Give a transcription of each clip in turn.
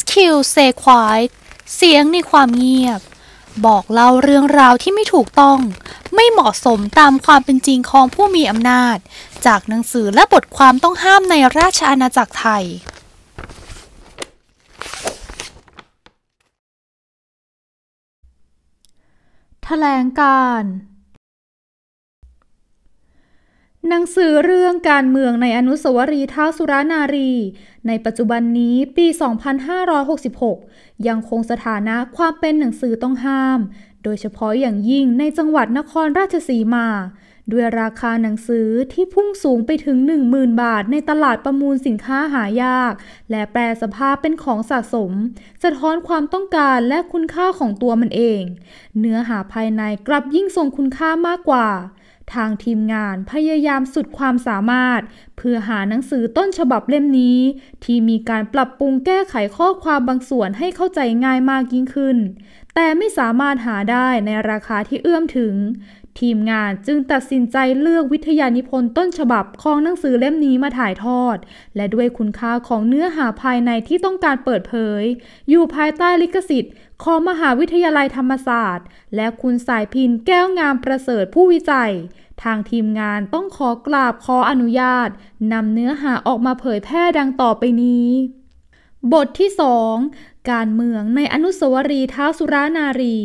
SQ Say Quiet เสียงในความเงียบ บอกเล่าเรื่องราวที่ไม่ถูกต้อง ไม่เหมาะสมตามความเป็นจริงของผู้มีอำนาจ จากหนังสือและบทความต้องห้ามในราชอาณาจักรไทยแถลงการหนังสือเรื่องการเมืองในอนุสาวรีย์ท้าวสุรานารี ในปัจจุบันนี้ปี 2566 ยังคงสถานะความเป็นหนังสือต้องห้าม โดยเฉพาะอย่างยิ่งในจังหวัดนครราชสีมา ด้วยราคาหนังสือที่พุ่งสูงไปถึง 10,000บาทในตลาดประมูลสินค้าหายาก และแปรสภาพเป็นของสะสมสะท้อนความต้องการและคุณค่าของตัวมันเอง เนื้อหาภายในกลับยิ่งทรงคุณค่ามากกว่าทางทีมงานพยายามสุดความสามารถ เพื่อหาหนังสือต้นฉบับเล่มนี้ ที่มีการปรับปรุงแก้ไขข้อความบางส่วนให้เข้าใจง่ายมากยิ่งขึ้น แต่ไม่สามารถหาได้ในราคาที่เอื้อมถึง ทีมงานจึงตัดสินใจเลือกวิทยานิพนธ์ต้นฉบับของหนังสือเล่มนี้มาถ่ายทอด และด้วยคุณค่าของเนื้อหาภายในที่ต้องการเปิดเผย อยู่ภายใต้ลิขสิทธิ์ของมหาวิทยาลัยธรรมศาสตร์ และคุณสายพินแก้วงามประเสริฐผู้วิจัย ทางทีมงานต้องขอกราบขออนุญาตนำเนื้อหาออกมาเผยแพร่ดังต่อไปนี้ บทที่ 2 การเมืองในอนุสาวรีย์ท้าวสุรานารี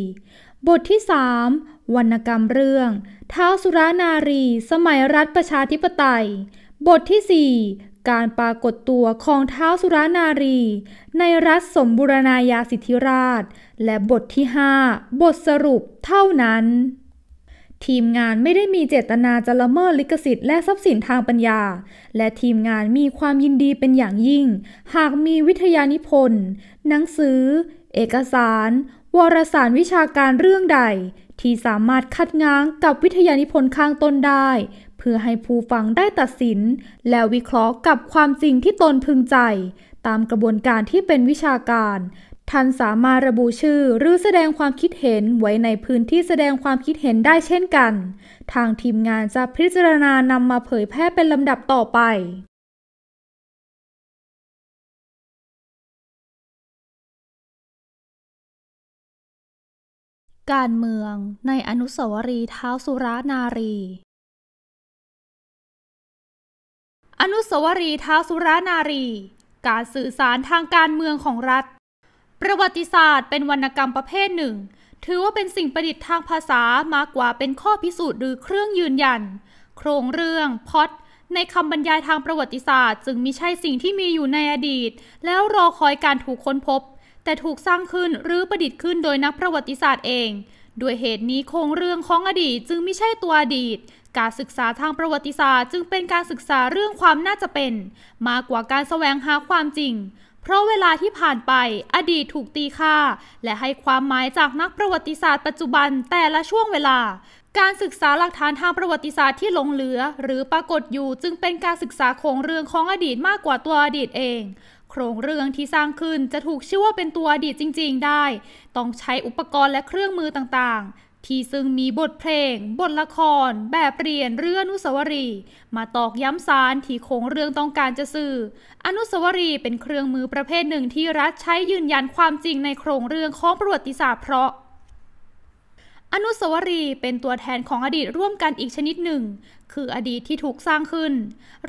บทที่ 3วรรณกรรมเรื่องท้าวสุรานารี สมัยรัฐประชาธิปไตย บทที่ 4การปรากฏตัวของเท้าสุรานารี ในรัฐสมบูรณาญาสิทธิราช และบทที่ 5 บทสรุปเท่านั้น ทีมงานไม่ได้มีเจตนาจะละเมิดลิขสิทธิ์และทรัพย์สินทางปัญญา และทีมงานมีความยินดีเป็นอย่างยิ่ง หากมีวิทยานิพนธ์ หนังสือ เอกสาร วารสารวิชาการเรื่องใด ที่สามารถคัดง้างกับวิทยานิพนธ์ข้างต้นได้พื่อให้ผู้ฟังได้ตัดสินแล้ววิเคราะห์กับความจริงที่ตนพึงใจตามกระบวนการที่เป็นวิชาการท่านสามารถระบุชื่อหรือแสดงความคิดเห็นไว้ในพื้นที่แสดงความคิดเห็นได้เช่นกัน ทางทีมงานจะพิจารณานำมาเผยแพร่เป็นลำดับต่อไป การเมืองในอนุสาวรีย์เท้าสุรานารีอนุสาวรีย์ท้าวสุรานารี การสื่อสารทางการเมืองของรัฐ ประวัติศาสตร์เป็นวรรณกรรมประเภทหนึ่ง ถือว่าเป็นสิ่งประดิษฐ์ทางภาษามากกว่าเป็นข้อพิสูจน์หรือเครื่องยืนยัน โครงเรื่องพอดในคำบรรยายทางประวัติศาสตร์จึงมิใช่สิ่งที่มีอยู่ในอดีต แล้วรอคอยการถูกค้นพบ แต่ถูกสร้างขึ้นหรือประดิษฐ์ขึ้นโดยนักประวัติศาสตร์เอง ด้วยเหตุนี้โครงเรื่องของอดีตจึงไม่ใช่ตัวอดีตการศึกษาทางประวัติศาสตร์จึงเป็นการศึกษาเรื่องความน่าจะเป็น มากกว่าการแสวงหาความจริง เพราะเวลาที่ผ่านไปอดีตถูกตีค่าและให้ความหมายจากนักประวัติศาสตร์ปัจจุบันแต่ละช่วงเวลา การศึกษาหลักฐานทางประวัติศาสตร์ที่หลงเหลือหรือปรากฏอยู่จึงเป็นการศึกษาโครงเรื่องของอดีตมากกว่าตัวอดีตเอง โครงเรื่องที่สร้างขึ้นจะถูกชื่อว่าเป็นตัวอดีตจริงๆ ได้ ต้องใช้อุปกรณ์และเครื่องมือต่างๆที่ซึ่งมีบทเพลง บทละคร แบบเรียนเรื่องอนุสาวรีย์มาตอกย้ำสารที่โคงเรื่องต้องการจะสื่อ อนุสาวรีย์เป็นเครื่องมือประเภทหนึ่งที่รัฐใช้ยืนยันความจริงในโครงเรื่องของประวัติศาสตร์เพราะอนุสาวรีย์เป็นตัวแทนของอดีตร่วมกันอีกชนิดหนึ่ง คืออดีตที่ถูกสร้างขึ้น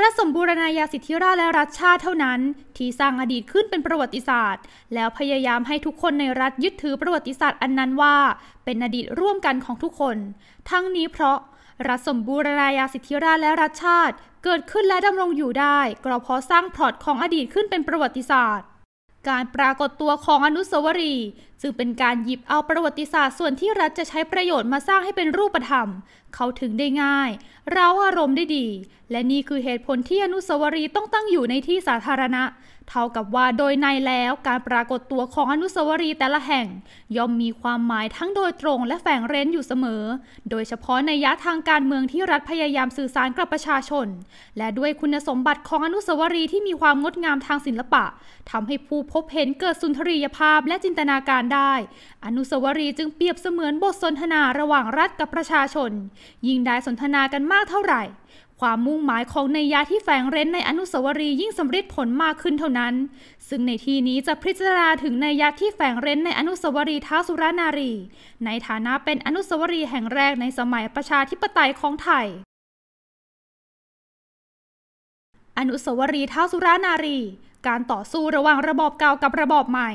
รัสมบูรณาญาสิทธิราชและรัชชาติเท่านั้นที่สร้างอดีตขึ้นเป็นประวัติศาสตร์ แล้วพยายามให้ทุกคนในรัฐยึดถือประวัติศาสตร์อันนั้นว่า เป็นอดีตร่วมกันของทุกคน ทั้งนี้เพราะ รัสมบูรณาญาสิทธิราชและรัชชาติเกิดขึ้นและดำรงอยู่ได้ก็เพราะสร้างพล็อตของอดีตขึ้นเป็นประวัติศาสตร์ การปรากฏตัวของอนุสาวรีย์ซึ่งเป็นการหยิบเอาประวัติศาสตร์ส่วนที่รัฐจะใช้ประโยชน์มาสร้างให้เป็นรูปธรรม เขาถึงได้ง่าย เราอารมณ์ได้ดี และนี่คือเหตุผลที่อนุสาวรีย์ต้องตั้งอยู่ในที่สาธารณะเท่ากับว่าโดยในแล้วการปรากฏตัวของอนุสาวรีย์แต่ละแห่งย่อมมีความหมายทั้งโดยตรงและแฝงเร้นอยู่เสมอ โดยเฉพาะในยะทางการเมืองที่รัฐพยายามสื่อสารกับประชาชน และด้วยคุณสมบัติของอนุสาวรีย์ที่มีความงดงามทางศิลปะ ทำให้ผู้พบเห็นเกิดสุนทรียภาพและจินตนาการได้ อนุสาวรีย์จึงเปรียบเสมือนบทสนทนาระหว่างรัฐกับประชาชน ยิ่งได้สนทนากันมากเท่าไหร่ความมุ่งหมายของในยาที่แฝงเร้นในอนุสาวรีย์ยิ่งสำเร็จผลมากขึ้นเท่านั้น ซึ่งในที่นี้จะพิจารณาถึงในยาที่แฝงเร้นในอนุสาวรีย์ท้าวสุรนารี ในฐานะเป็นอนุสาวรีย์แห่งแรกในสมัยประชาธิปไตยของไทย อนุสาวรีย์ท้าวสุรนารี การต่อสู้ระหว่างระบอบเก่ากับระบอบใหม่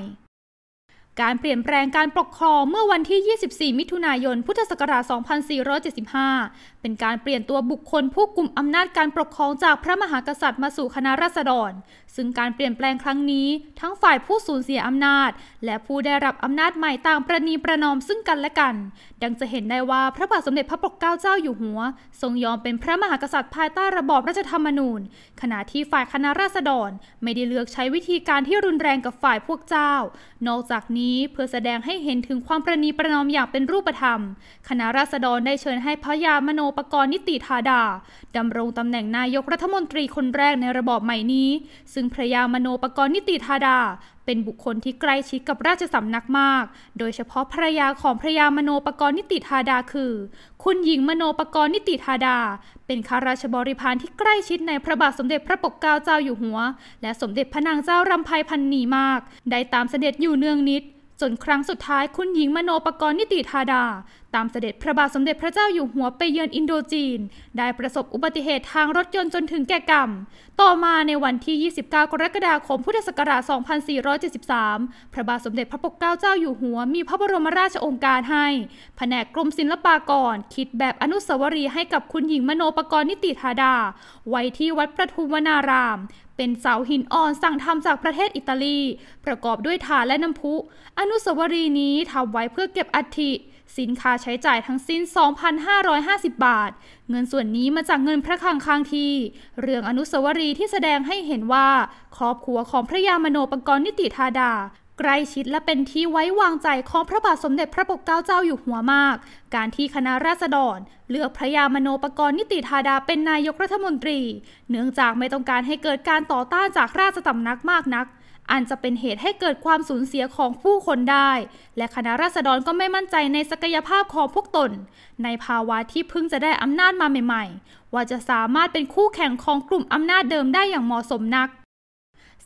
การเปลี่ยนแปลงการปกครองเมื่อวันที่ 24 มิถุนายน พุทธศักราช 2475 เป็นการเปลี่ยนตัวบุคคลผู้กลุ่มอำนาจการปกครองจากพระมหากษัตริย์มาสู่คณะราษฎรซึ่งการเปลี่ยนแปลงครั้งนี้ ทั้งฝ่ายผู้สูญเสียอำนาจ และผู้ได้รับอำนาจใหม่ต่างประนีประนอมซึ่งกันและกัน ดังจะเห็นได้ว่าพระบาทสมเด็จพระปกเกล้าเจ้าอยู่หัว ทรงยอมเป็นพระมหากษัตริย์ภายใต้ระบอบรัฐธรรมนูญ ขณะที่ฝ่ายคณะราษฎร ไม่ได้เลือกใช้วิธีการที่รุนแรงกับฝ่ายพวกเจ้า นอกจากนี้เพื่อแสดงให้เห็นถึงความประนีประนอมอย่างเป็นรูปธรรมคณะราษฎรได้เชิญให้พระยามโนปกรณ์นิติธาดาดำรงตำแหน่งนายกรัฐมนตรีคนแรกในระบอบใหม่นี้ึ่งพระยามโนปกรณ์นิติธาดา เป็นบุคคลที่ใกล้ชิดกับราชสำนักมาก โดยเฉพาะภรยาของพระยามโนปกรณ์นิติธาดาคือ คุณหญิงมโนปกรณ์นิติธาดา เป็นข้าราชบริพารที่ใกล้ชิดในพระบาทสมเด็จพระปกเกล้าเจ้าอยู่หัว และสมเด็จพระนางเจ้ารำไพพันนีมาก ได้ตามเสด็จอยู่เนืองนิด จนครั้งสุดท้ายคุณหญิงมโนปกรณ์นิติธาดาตามเสด็จพระบาทสมเด็จพระเจ้าอยู่หัวไปเยือนอินโดจีน ได้ประสบอุบัติเหตุทางรถยนต์จนถึงแก่กรรม ต่อมาในวันที่ 29 กรกฎาคมพุทธศักราช 2473 พระบาทสมเด็จพระปกเกล้าเจ้าอยู่หัวมีพระบรมราชโองการให้แผนกกรมศิลปากรคิดแบบอนุสาวรีย์ให้กับคุณหญิงมโนปกรณ์นิติธาดา ไว้ที่วัดประทุมวนาราม เป็นเสาหินอ่อนสั่งทำจากประเทศอิตาลี ประกอบด้วยฐานและน้ำพุ อนุสาวรีย์นี้ทำไว้เพื่อเก็บอัฐิสินค้าใช้จ่ายทั้งสิ้น 2,550 บาท เงินส่วนนี้มาจากเงินพระคังคางที เรื่องอนุสาวรีย์ที่แสดงให้เห็นว่าครอบครัวของพระยามโนปกรณ์นิติธาดา ใกล้ชิดและเป็นที่ไว้วางใจของพระบาทสมเด็จพระปกเกล้าเจ้าอยู่หัวมาก การที่คณะราษฎร เลือกพระยามโนปกรณ์นิติธาดาเป็นนายกรัฐมนตรี เนื่องจากไม่ต้องการให้เกิดการต่อต้านจากราชสำนักมากนักอันจะเป็นเหตุให้เกิดความสูญเสียของผู้คนได้ และคณะราษฎรก็ไม่มั่นใจในศักยภาพของพวกตน ในภาวะที่เพิ่งจะได้อำนาจมาใหม่ๆ ว่าจะสามารถเป็นคู่แข่งของกลุ่มอำนาจเดิมได้อย่างเหมาะสมนัก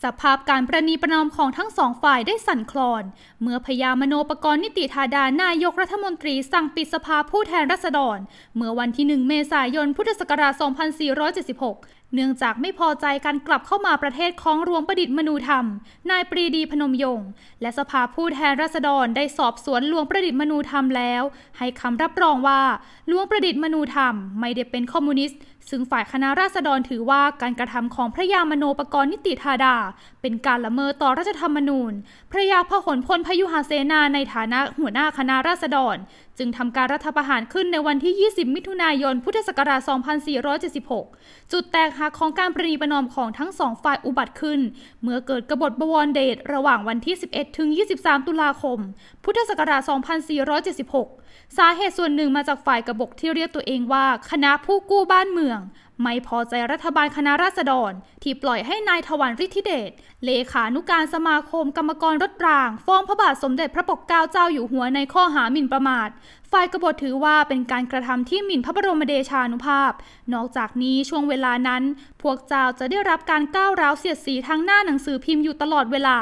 สภาพการประนีประนอมของทั้งสองฝ่ายได้สั่นคลอน เมื่อพยามโนปกรณ์นิติธาดา นายกรัฐมนตรีสั่งปิดสภาผู้แทนราษฎร เมื่อวันที่1เมษายนพุทธศักราช2476เนื่องจากไม่พอใจการกลับเข้ามาประเทศของรวมประดิษฐ์มนูธรรม นายปรีดีพนมยงค์และสภาผู้แทนราษฎรได้สอบสวนหลวงประดิษฐ์มนูธรรมแล้วให้คำรับรองว่าหลวงประดิษฐ์มนูธรรมไม่ได้เป็นคอมมิวนิสต์ซึ่งฝ่ายคณะราษฎรถือว่าการกระทำของพระยามโนปกรณ์นิติธาดา เป็นการละเมอต่อรัฐธรรมนูญ พระยาพหลพลพยุหเสนาในฐานะหัวหน้าคณะราษฎรจึงทำการรัฐประหารขึ้นในวันที่ 20 มิถุนายน พุทธศักราช 2476 จุดแตกหักของการประนีประนอมของทั้งสองฝ่ายอุบัติขึ้น เมื่อเกิดกบฏบวรเดชระหว่างวันที่ 11 ถึง 23 ตุลาคม พุทธศักราช 2476 สาเหตุส่วนหนึ่งมาจากฝ่ายกบฏที่เรียกตัวเองว่า คณะผู้กู้บ้านเมืองไม่พอใจรัฐบาลคณะราษฎร ที่ปล่อยให้นายทวันริธิเดชเลขานุการสมาคมกรรมกรรถราง ฟ้องพระบาทสมเด็จพระปกเกล้าเจ้าอยู่หัวในข้อหาหมิ่นประมาทฝ่ายกบฏถือว่าเป็นการกระทำที่หมิ่นพระบรมเดชานุภาพ นอกจากนี้ช่วงเวลานั้น พวกเจ้าจะได้รับการก้าวร้าวเสียดสีทางหน้าหนังสือพิมพ์อยู่ตลอดเวลา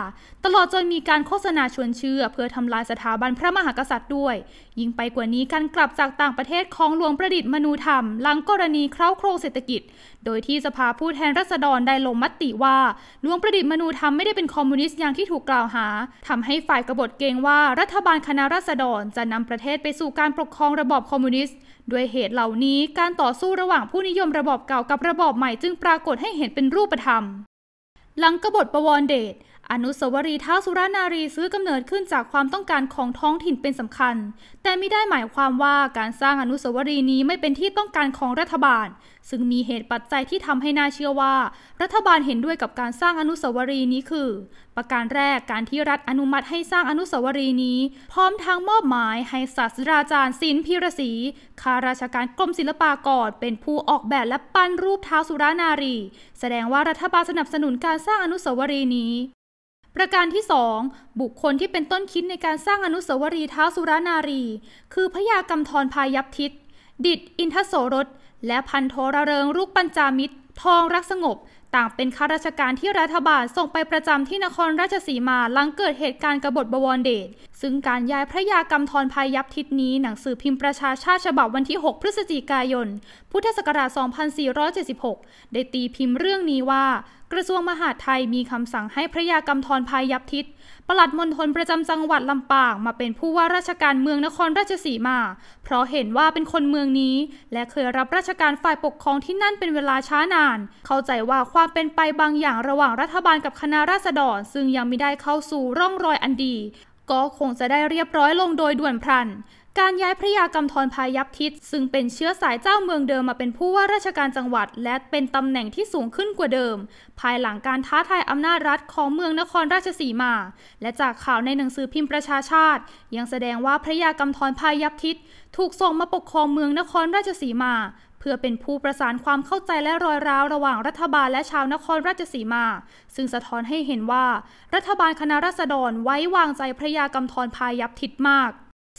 ตลอดจนมีการโฆษณาชวนเชื่อเพื่อทำลายสถาบันพระมหากษัตริย์ด้วย ยิ่งไปกว่านี้การกลับจากต่างประเทศของหลวงประดิษฐ์มนูธรรม หลังกรณีเคร้าโครงเศรษฐกิจโดยที่สภาผู้แทนราษฎรได้ลงมติว่าหลวงประดิษฐ์มนูธรรมไม่ได้เป็นคอมมิวนิสต์อย่างที่ถูกกล่าวหา ทำให้ฝ่ายกบฏเกรงว่ารัฐบาลคณะราษฎรจะนำประเทศไปสู่การปกครองระบอบคอมมิวนิสต์ด้วยเหตุเหล่านี้การต่อสู้ระหว่างผู้นิยมระบอบเก่ากับระบอบใหม่ จึงปรากฏให้เห็นเป็นรูปธรรมหลังกบฏประวรเดชอนุสาวรีย์ท้าวสุรนารีซื้อกำเนิดขึ้นจากความต้องการของท้องถิ่นเป็นสำคัญ แต่ไม่ได้หมายความว่าการสร้างอนุสาวรีย์นี้ไม่เป็นที่ต้องการของรัฐบาล ซึ่งมีเหตุปัจจัยที่ทำให้น่าเชื่อว่า รัฐบาลเห็นด้วยกับการสร้างอนุสาวรีย์นี้คือ ประการแรกการที่รัฐอนุมัติให้สร้างอนุสาวรีย์นี้ พร้อมทั้งมอบหมายให้ศาสตราจารย์ศิลป์พิรศรีข้าราชการกรมศิลปากรเป็นผู้ออกแบบและปั้นรูปท้าวสุรนารี แสดงว่ารัฐบาลสนับสนุนการสร้างอนุสาวรีย์นี้ประการที่ 2 บุคคลที่เป็นต้นคิดในการสร้างอนุสาวรีย์ท้าวสุรานารี คือพยากรรมทรพายัพทิศดิดอินทโสรส และพันโทระเริงลูกปัญจามิตร ทองรักสงบ ต่างเป็นข้าราชการที่รัฐบาลส่งไปประจำที่นครราชสีมาหลังเกิดเหตุการณ์กบฏบวรเดช ซึ่งการย้ายพระยากรรมทรพายัพทิศนี้หนังสือพิมพ์ประชาชาติฉบับวันที่ 6 พฤศจิกายน พุทธศักราช2476 ได้ตีพิมพ์เรื่องนี้ว่ากระทรวงมหาดไทยมีคำสั่งให้พระยากำธรพายับทิศปลัดมณฑลประจำจังหวัดลำปาง มาเป็นผู้ว่าราชการเมืองนครราชสีมา เพราะเห็นว่าเป็นคนเมืองนี้และเคยรับราชการฝ่ายปกครองที่นั่นเป็นเวลาช้านาน เข้าใจว่าความเป็นไปบางอย่างระหว่างรัฐบาลกับคณะราษฎร ซึ่งยังไม่ได้เข้าสู่ร่องรอยอันดี ก็คงจะได้เรียบร้อยลงโดยด่วนพลันการย้ายพระยากำธรพายัพทิศซึ่งเป็นเชื้อสายเจ้าเมืองเดิมมาเป็นผู้ว่าราชการจังหวัด และเป็นตำแหน่งที่สูงขึ้นกว่าเดิม ภายหลังการท้าทายอำนาจรัฐของเมืองนครราชสีมา และจากข่าวในหนังสือพิมพ์ประชาชาติยังแสดงว่าพระยากำธรพายัพทิศถูกส่งมาปกครองเมืองนครราชสีมา เพื่อเป็นผู้ประสานความเข้าใจและรอยร้าวระหว่างรัฐบาลและชาวนครราชสีมา ซึ่งสะท้อนให้เห็นว่า รัฐบาลคณะราษฎรไว้วางใจพระยากำธรพายัพทิศมาก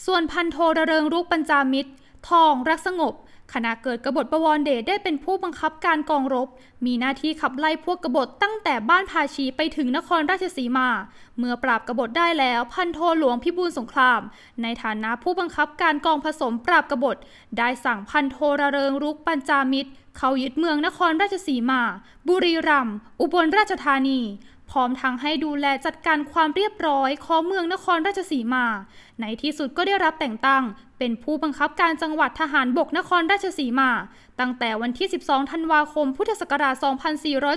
ส่วนพันโทระเริงรุกปัญจามิตร ทองรักสงบ ขณะเกิดกบฏประวรเดชได้เป็นผู้บังคับการกองรบ มีหน้าที่ขับไล่พวกกบฏตั้งแต่บ้านภาชีไปถึงนครราชสีมา เมื่อปราบกบฏได้แล้วพันโทหลวงพิบูลสงคราม ในฐานะผู้บังคับการกองผสมปราบกบฏ ได้สั่งพันโทระเริงรุกปัญจามิตร เขายึดเมืองนครราชสีมา บุรีรัมย์ อุบลราชธานี พร้อมทั้งให้ดูแลจัดการความเรียบร้อย ของเมืองนครราชสีมาในที่สุดก็ได้รับแต่งตั้งเป็นผู้บังคับการจังหวัดทหารบกนครราชสีมา ตั้งแต่วันที่ 12 ธันวาคม พุทธศักรา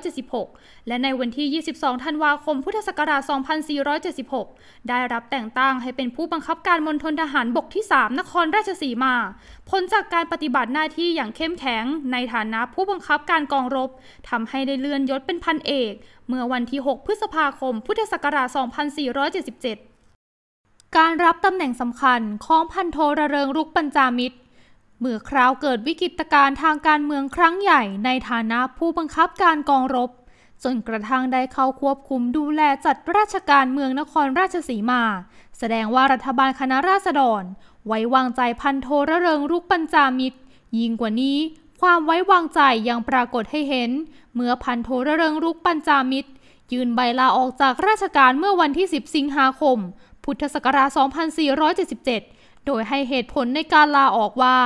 ช 2476 และในวันที่ 22 ธันวาคม พุทธศักราช 2476 ได้รับแต่งตั้งให้เป็นผู้บังคับการมณฑลทหารบกที่ 3 นครราชสีมาพ้นจากการปฏิบัติหน้าที่อย่างเข้มแข็งในฐานะผู้บังคับการกองรบทำให้ได้เลื่อนยศเป็นพันเอก เมื่อวันที่ 6 พฤษภาคม พุทธศักราช 2477การรับตำแหน่งสำคัญของพันโทระเริงรุกปัญจามิตร เมื่อคราวเกิดวิกฤตการณ์ทางการเมืองครั้งใหญ่ในฐานะผู้บังคับการกองรบ จนกระทั่งได้เข้าควบคุมดูแลจัดราชการเมืองนครราชสีมา แสดงว่ารัฐบาลคณะราษฎร ไว้วางใจพันโทระเริงรุกปัญจามิตร ยิ่งกว่านี้ ความไว้วางใจยังปรากฏให้เห็น เมื่อพันโทระเริงรุกปัญจามิตร ยืนใบลาออกจากราชการเมื่อวันที่ 10 สิงหาคมพุทธศักราช 2477 โดยให้เหตุผลในการลาออกว่า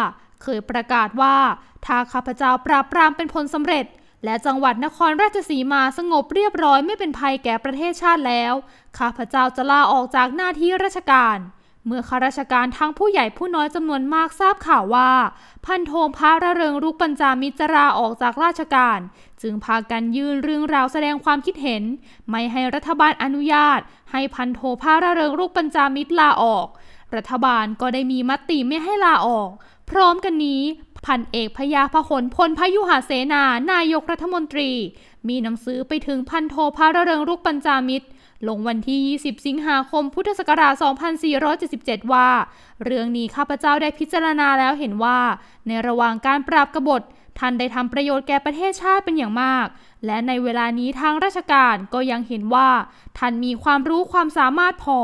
เคยประกาศว่า ถ้าข้าพเจ้าปราบปรามเป็นผลสำเร็จ และจังหวัดนครราชสีมาสงบเรียบร้อยไม่เป็นภัยแก่ประเทศชาติแล้ว ข้าพเจ้าจะลาออกจากหน้าที่ราชการเมื่อข้าราชการทั้งผู้ใหญ่ผู้น้อยจำนวนมากทราบข่าวว่า พันโทพระระเริงรุกปัญจามิจราออกจากราชการ จึงพากันยื่นเรื่องราวแสดงความคิดเห็น ไม่ให้รัฐบาลอนุญาตให้พันโทพระระเริงรุกปัญจามิตรลาออก รัฐบาลก็ได้มีมติไม่ให้ลาออก พร้อมกันนี้ พันเอกพยาพหลพลพยุหาเสนา นายกรัฐมนตรี มีหนังสือไปถึงพันโทพระระเริงรุกปัญจามิตรลงวันที่20สิงหาคม พุทธศักราช2477 ว่า เรื่องนี้ข้าพเจ้าได้พิจารณาแล้วเห็นว่า ในระหว่างการปราบกบฏท่านได้ทำประโยชน์แก่ประเทศชาติเป็นอย่างมาก และในเวลานี้ ทางราชการก็ยังเห็นว่าท่านมีความรู้ความสามารถพอ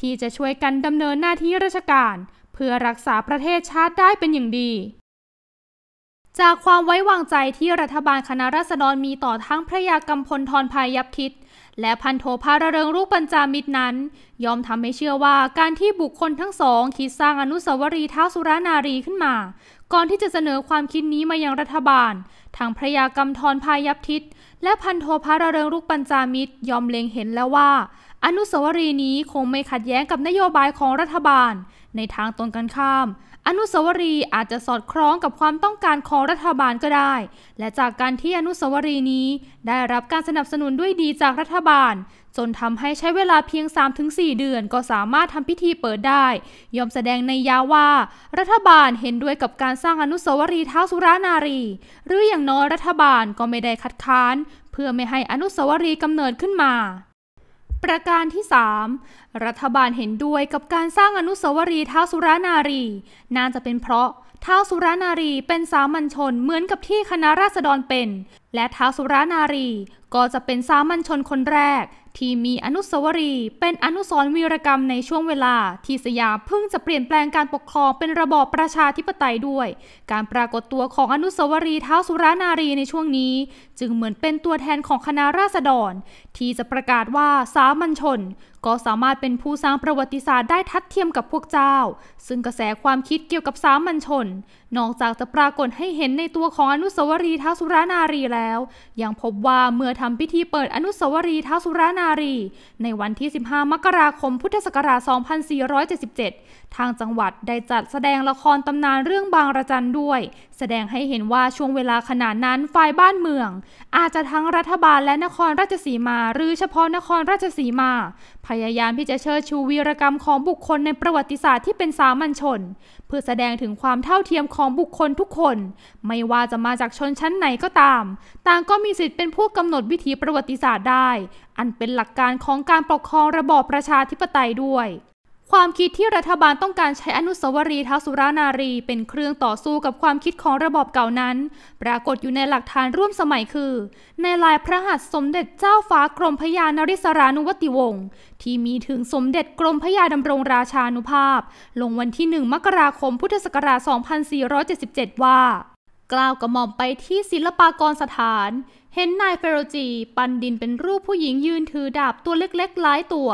ที่จะช่วยกันดำเนินหน้าที่ราชการ เพื่อรักษาประเทศชาติได้เป็นอย่างดี จากความไว้วางใจที่รัฐบาลคณะราษฎรมีต่อทั้งพระยากำพลทรพายัพทิศและพันโทภาระเริงลูกปัญจามิตรนั้น ยอมทำให้เชื่อว่าการที่บุคคลทั้งสองคิดสร้างอนุสาวรีย์ท้าวสุรานารีขึ้นมา ก่อนที่จะเสนอความคิดนี้มายังรัฐบาลทางพระยากรรมทรพายัพทิศและพันโทภาระเริงลูกปัญจามิตรยอมเล็งเห็นแล้วว่า อนุสาวรีย์นี้คงไม่ขัดแย้งกับนโยบายของรัฐบาล ในทางตรงกันข้ามอนุสาวรีย์อาจจะสอดคล้องกับความต้องการของรัฐบาลก็ได้ และจากการที่อนุสาวรีย์นี้ ได้รับการสนับสนุนด้วยดีจากรัฐบาล จนทำให้ใช้เวลาเพียง 3-4 เดือนก็สามารถทำพิธีเปิดได้ ยอมแสดงในยาว่า รัฐบาลเห็นด้วยกับการสร้างอนุสาวรีย์ท้าวสุรานารี หรืออย่างน้อยรัฐบาลก็ไม่ได้คัดค้านเพื่อไม่ให้อนุสาวรีย์กำเนิดขึ้นมาประการที่ 3 รัฐบาลเห็นด้วยกับการสร้างอนุสาวรีย์ท้าวสุรานารี น่าจะเป็นเพราะท้าวสุรานารีเป็นสามัญชนเหมือนกับที่คณะราษฎรเป็น และท้าวสุรานารีก็จะเป็นสามัญชนคนแรกที่มีอนุสาวรีย์เป็นอนุสรณ์วีรกรรมในช่วงเวลา ที่สยามเพิ่งจะเปลี่ยนแปลงการปกครองเป็นระบอบประชาธิปไตยด้วย การปรากฏตัวของอนุสาวรีย์เท้าสุรานารีในช่วงนี้ จึงเหมือนเป็นตัวแทนของคณะราษฎร ที่จะประกาศว่าสามัญชนก็สามารถเป็นผู้สร้างประวัติศาสตร์ได้ทัดเทียมกับพวกเจ้า ซึ่งกระแสความคิดเกี่ยวกับสามัญชน นอกจากจะปรากฏให้เห็นในตัวของอนุสาวรีย์ท้าวสุรานารีแล้ว ยังพบว่าเมื่อทำพิธีเปิดอนุสาวรีย์ท้าวสุรานารี ในวันที่ 15 มกราคม พุทธศักราช 2477ทางจังหวัดได้จัดแสดงละครตำนานเรื่องบางระจันด้วย แสดงให้เห็นว่าช่วงเวลาขณะนั้นฝ่ายบ้านเมือง อาจจะทั้งรัฐบาลและนครราชสีมา หรือเฉพาะนครราชสีมา พยายามที่จะเชิดชูวีรกรรมของบุคคลในประวัติศาสตร์ที่เป็นสามัญชน เพื่อแสดงถึงความเท่าเทียมของบุคคลทุกคน ไม่ว่าจะมาจากชนชั้นไหนก็ตาม ต่างก็มีสิทธิ์เป็นผู้กำหนดวิถีประวัติศาสตร์ได้ อันเป็นหลักการของการปกครองระบอบประชาธิปไตยด้วยความคิดที่รัฐบาลต้องการใช้อนุสาวรีย์ท้าสุรานารี เป็นเครื่องต่อสู้กับความคิดของระบอบเก่านั้น ปรากฏอยู่ในหลักฐานร่วมสมัยคือ ในลายพระหัตถ์สมเด็จเจ้าฟ้ากรมพยานริศรานุวัติวงศ์ที่มีถึงสมเด็จกรมพยาดำรงราชานุภาพ ลงวันที่หนึ่งมกราคมพุทธศักราช 2477 ว่า กล่าวกระหม่อมไปที่ศิลปากรสถาน เห็นนายเฟโรจี ปันดินเป็นรูปผู้หญิงยืนถือดาบตัวเล็กๆ หลายตัว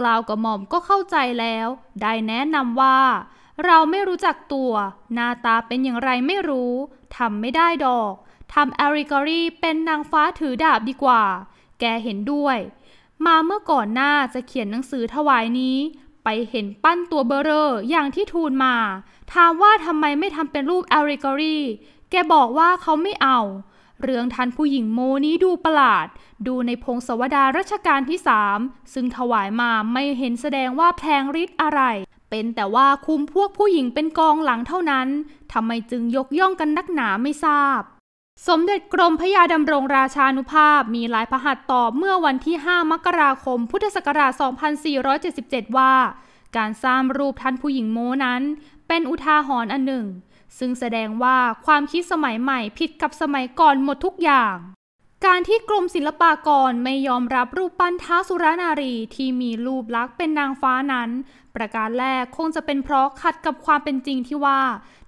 กล่าวกับหม่อมก็เข้าใจแล้ว ได้แนะนำว่า เราไม่รู้จักตัว หน้าตาเป็นอย่างไรไม่รู้ทำไม่ได้ดอกทำแอริกอรี่เป็นนางฟ้าถือดาบดีกว่า แกเห็นด้วย มาเมื่อก่อนหน้าจะเขียนหนังสือถวายนี้ ไปเห็นปั้นตัวเบอร์เรอร์อย่างที่ทูลมาถามว่าทำไมไม่ทำเป็นรูปแอริกอรี่แกบอกว่าเขาไม่เอาเรื่องท่านผู้หญิงโมนี้ดูประหลาด ดูในพงศวดารัชกาลที่สามซึ่งถวายมาไม่เห็นแสดงว่าแพงฤทธิ์อะไร เป็นแต่ว่าคุมพวกผู้หญิงเป็นกองหลังเท่านั้น ทำไมจึงยกย่องกันนักหนาไม่ทราบ สมเด็จกรมพระยาดำรงราชานุภาพมีหลายพระหัสตอบเมื่อวันที่ 5 มกราคมพุทธศักราช2477 ว่า การสร้างรูปท่านผู้หญิงโมนั้น เป็นอุทาหรณ์อันหนึ่งซึ่งแสดงว่าความคิดสมัยใหม่ผิดกับสมัยก่อนหมดทุกอย่าง การที่กรมศิลปากรไม่ยอมรับรูปปั้นท้าสุรนารีที่มีรูปลักษณ์เป็นนางฟ้านั้น ประการแรกคงจะเป็นเพราะขัดกับความเป็นจริงที่ว่า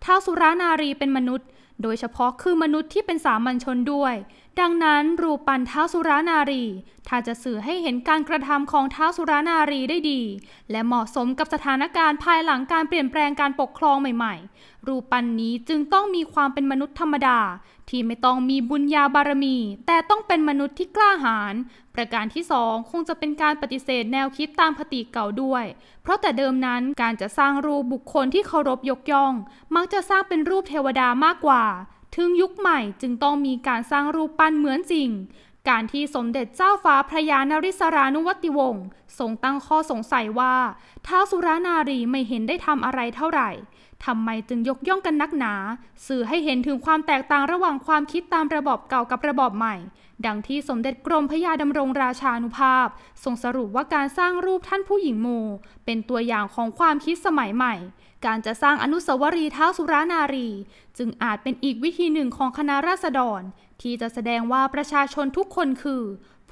ท้าสุรนารีเป็นมนุษย์ โดยเฉพาะคือมนุษย์ที่เป็นสามัญชนด้วยดังนั้นรูปปั้นท้าสุรานารี ถ้าจะสื่อให้เห็นการกระทำของท้าสุรานารีได้ดี และเหมาะสมกับสถานการณ์ภายหลังการเปลี่ยนแปลงการปกครองใหม่ ๆ รูปปั้นนี้จึงต้องมีความเป็นมนุษย์ธรรมดา ที่ไม่ต้องมีบุญญาบารมี แต่ต้องเป็นมนุษย์ที่กล้าหาญประการที่สองคงจะเป็นการปฏิเสธแนวคิดตามคติเก่าด้วย เพราะแต่เดิมนั้นการจะสร้างรูปบุคคลที่เคารพยกย่อง มักจะสร้างเป็นรูปเทวดามากกว่าถึงยุคใหม่จึงต้องมีการสร้างรูปปั้นเหมือนจริง การที่สมเด็จเจ้าฟ้าพระยานริศรานุวัติวงศ์ทรงตั้งข้อสงสัยว่าท้าวสุรานารีไม่เห็นได้ทำอะไรเท่าไหร่ทำไมจึงยกย่องกันนักหนาสื่อให้เห็นถึงความแตกต่างระหว่างความคิดตามระบอบเก่ากับระบอบใหม่ ดังที่สมเด็จกรมพระยาดำรงราชานุภาพทรงสรุปว่าการสร้างรูปท่านผู้หญิงโมเป็นตัวอย่างของความคิดสมัยใหม่การจะสร้างอนุสาวรีย์เท้าสุรานารี จึงอาจเป็นอีกวิธีหนึ่งของคณะราษฎร ที่จะแสดงว่าประชาชนทุกคนคือ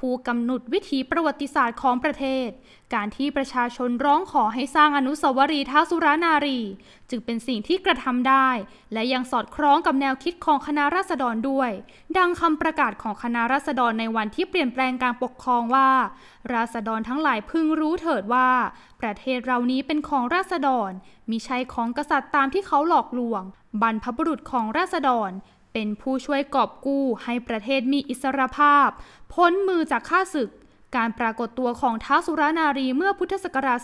ผู้กำหนดวิถีประวัติศาสตร์ของประเทศ การที่ประชาชนร้องขอให้สร้างอนุสาวรีย์ท้าสุรานารี จึงเป็นสิ่งที่กระทำได้ และยังสอดคล้องกับแนวคิดของคณะราษฎรด้วย ดังคำประกาศของคณะราษฎรในวันที่เปลี่ยนแปลงการปกครองว่า ราษฎรทั้งหลายพึงรู้เถิดว่า ประเทศเรานี้เป็นของราษฎรมิใช่ของกษัตริย์ตามที่เขาหลอกลวง บรรพบุรุษของราษฎร เป็นผู้ช่วยกอบกู้ให้ประเทศมีอิสรภาพพ้นมือจากข้าศึก การปรากฏตัวของท้าสุรนารีเมื่อพุทธศักราช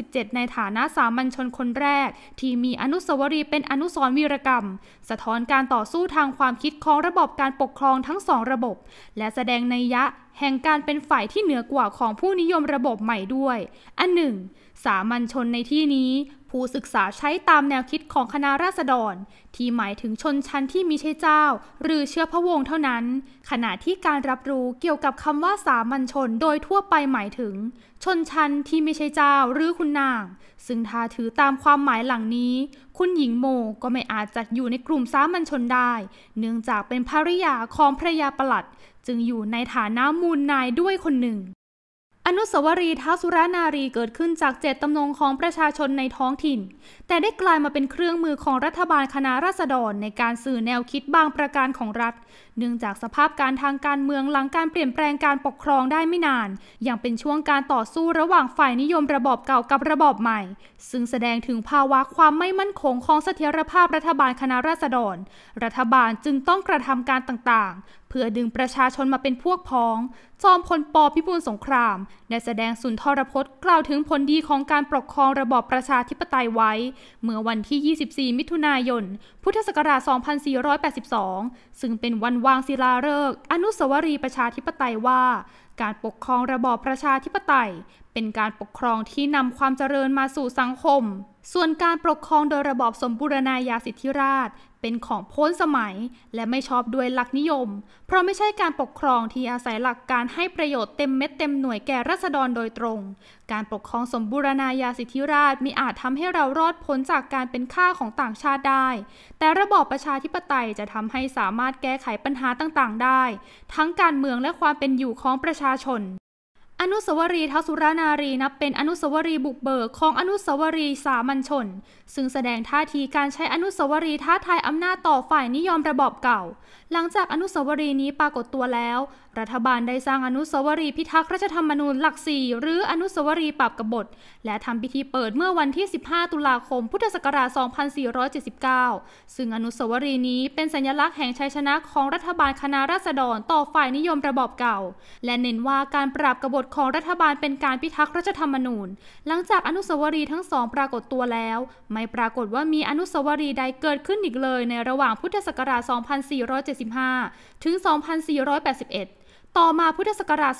2477 ในฐานะสามัญชนคนแรก ที่มีอนุสาวรีย์เป็นอนุสรวีรกรรม สะท้อนการต่อสู้ทางความคิดของระบบการปกครองทั้งสองระบบ และแสดงในยะแห่งการเป็นฝ่ายที่เหนือกว่าของผู้นิยมระบบใหม่ด้วย อันหนึ่งสามัญชนในที่นี้ผู้ศึกษาใช้ตามแนวคิดของคณะราษฎร ที่หมายถึงชนชั้นที่มีใช่เจ้า หรือเชื้อพระวงศ์เท่านั้น ขณะที่การรับรู้เกี่ยวกับคำว่าสามัญชนโดยทั่วไปหมายถึง ชนชั้นที่ไม่ใช่เจ้าหรือคุณนาง ซึ่งถ้าถือตามความหมายหลังนี้ คุณหญิงโมก็ไม่อาจจัดอยู่ในกลุ่มสามัญชนได้ เนื่องจากเป็นภริยาของพระยาประหลัด จึงอยู่ในฐานะมูลนายด้วยคนหนึ่งอนุสาวรีย์ท้าสุรานารีเกิดขึ้นจากเจตจำนงของประชาชนในท้องถิ่น แต่ได้กลายมาเป็นเครื่องมือของรัฐบาลคณะราษฎรในการสื่อแนวคิดบางประการของรัฐเนื่องจากสภาพการทางการเมืองหลังการเปลี่ยนแปลงการปกครองได้ไม่นานยังเป็นช่วงการต่อสู้ระหว่างฝ่ายนิยมระบอบเก่ากับระบอบใหม่ ซึ่งแสดงถึงภาวะความไม่มั่นคงของเสถียรภาพรัฐบาลคณะราษฎร รัฐบาลจึงต้องกระทำการต่าง ๆเพื่อดึงประชาชนมาเป็นพวกพ้อง จอมพลปพิบูลสงครามได้แสดงสุนทรพจน์กล่าวถึงผลดีของการปกครองระบอบประชาธิปไตยไว้เมื่อวันที่ 24 มิถุนายน พุทธศักราช 2482 ซึ่งเป็นวันวางศิลาฤกษ์อนุสาวรีย์ประชาธิปไตยว่า การปกครองระบอบประชาธิปไตย เป็นการปกครองที่นำความเจริญมาสู่สังคมส่วนการปกครองโดยระบอบสมบูรณาญาสิทธิราชเป็นของพ้นสมัย และไม่ชอบด้วยหลักนิยม เพราะไม่ใช่การปกครองที่อาศัยหลักการให้ประโยชน์เต็มเม็ดเต็มหน่วยแก่รัษฎรโดยตรง การปกครองสมบูรณาญาสิทธิราชมีอาจทำให้เรารอดพ้นจากการเป็นข้าของต่างชาติได้ แต่ระบอบประชาธิปไตยจะทำให้สามารถแก้ไขปัญหาต่างๆ ได้ ทั้งการเมืองและความเป็นอยู่ของประชาชนอนุสาวรีย์ท้าสุรานารีนับเป็นอนุสาวรีย์บุกเบิกของอนุสาวรีย์สามัญชน ซึ่งแสดงท่าทีการใช้อนุสาวรีย์ท้าทายอำนาจต่อฝ่ายนิยมระบอบเก่า หลังจากอนุสาวรีย์นี้ปรากฏตัวแล้ว รัฐบาลได้สร้างอนุสาวรีย์พิทักษ์รัชธรรมนูญหลักสี่หรืออนุสาวรีย์ปรับกบฏ และทำพิธีเปิดเมื่อวันที่ 15 ตุลาคม พุทธศักราช2479 ซึ่งอนุสาวรีย์นี้เป็นสัญลักษณ์แห่งชัยชนะของรัฐบาลคณะราษฎรต่อฝ่ายนิยมระบอบเก่า และเน้นว่าการปราบกบฏของรัฐบาลเป็นการพิทักษ์รัฐธรรมนูญ หลังจากอนุสาวรีย์ทั้งสองปรากฏตัวแล้ว ไม่ปรากฏว่ามีอนุสาวรีย์ใดเกิดขึ้นอีกเลย ในระหว่างพุทธศักราช 2475 ถึง 2481ต่อมาพุทธศักราช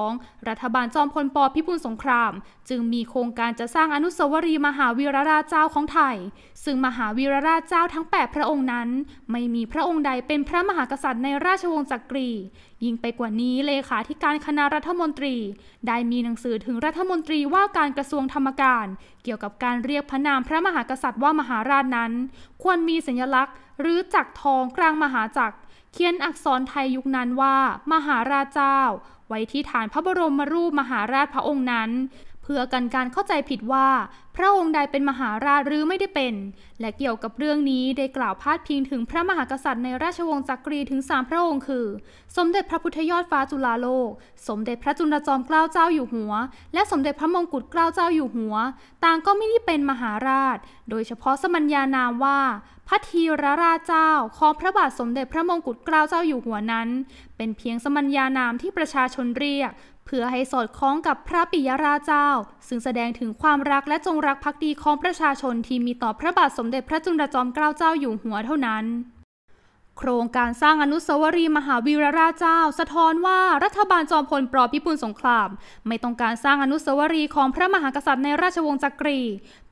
2482 รัฐบาลจอมพลปพิบูลสงคราม จึงมีโครงการจะสร้างอนุสาวรีย์มหาวีรราชเจ้าของไทย ซึ่งมหาวีรราชเจ้าทั้ง 8 พระองค์นั้น ไม่มีพระองค์ใดเป็นพระมหากษัตริย์ในราชวงศ์จักรี ยิ่งไปกว่านี้เลขาธิการคณะรัฐมนตรี ได้มีหนังสือถึงรัฐมนตรีว่าการกระทรวงธรรมการ เกี่ยวกับการเรียกพระนามพระมหากษัตริย์ว่ามหาราชนั้น ควรมีสัญลักษณ์ หรือจักรทองกลางมหาจักรเขียนอักษรไทยยุคนั้นว่า มหาราชเจ้า ไว้ที่ฐานพระบรมรูปมหาราชพระองค์นั้นพื่อกันการเข้าใจผิดว่า พระองค์ใดเป็นมหาราชหรือไม่ได้เป็น และเกี่ยวกับเรื่องนี้ได้กล่าวพาดพิงถึงพระมหากษัตริย์ในราชวงศ์จักรีถึง 3 พระองค์ คือ สมเด็จพระพุทธยอดฟ้าจุฬาโลก สมเด็จพระจุลจอมเกล้าเจ้าอยู่หัว และสมเด็จพระมงกุฎเกล้าเจ้าอยู่หัวต่างก็ไม่ได้เป็นมหาราช โดยเฉพาะสมัญญานามว่า พระธีรราชเจ้า ของพระบาทสมเด็จพระมงกุฎเกล้าเจ้าอยู่หัวนั้น เป็นเพียงสมัญญานามที่ประชาชนเรียกพื่อให้สอดคล้องกับพระปิยราเจ้า ซึ่งแสดงถึงความรักและจงรักภักดีของประชาชนที่มีต่อพระบาทสมเด็จพระจุลจอมเกล้าเจ้าอยู่หัวเท่านั้น โครงการสร้างอนุสาวรีย์มหาวีรราชเจ้า สะท้อนว่ารัฐบาลจอมพลปลอพิบูลสงครามไม่ต้องการสร้างอนุสาวรีย์ของพระมหากษัตริย์ในราชวงศ์จักรี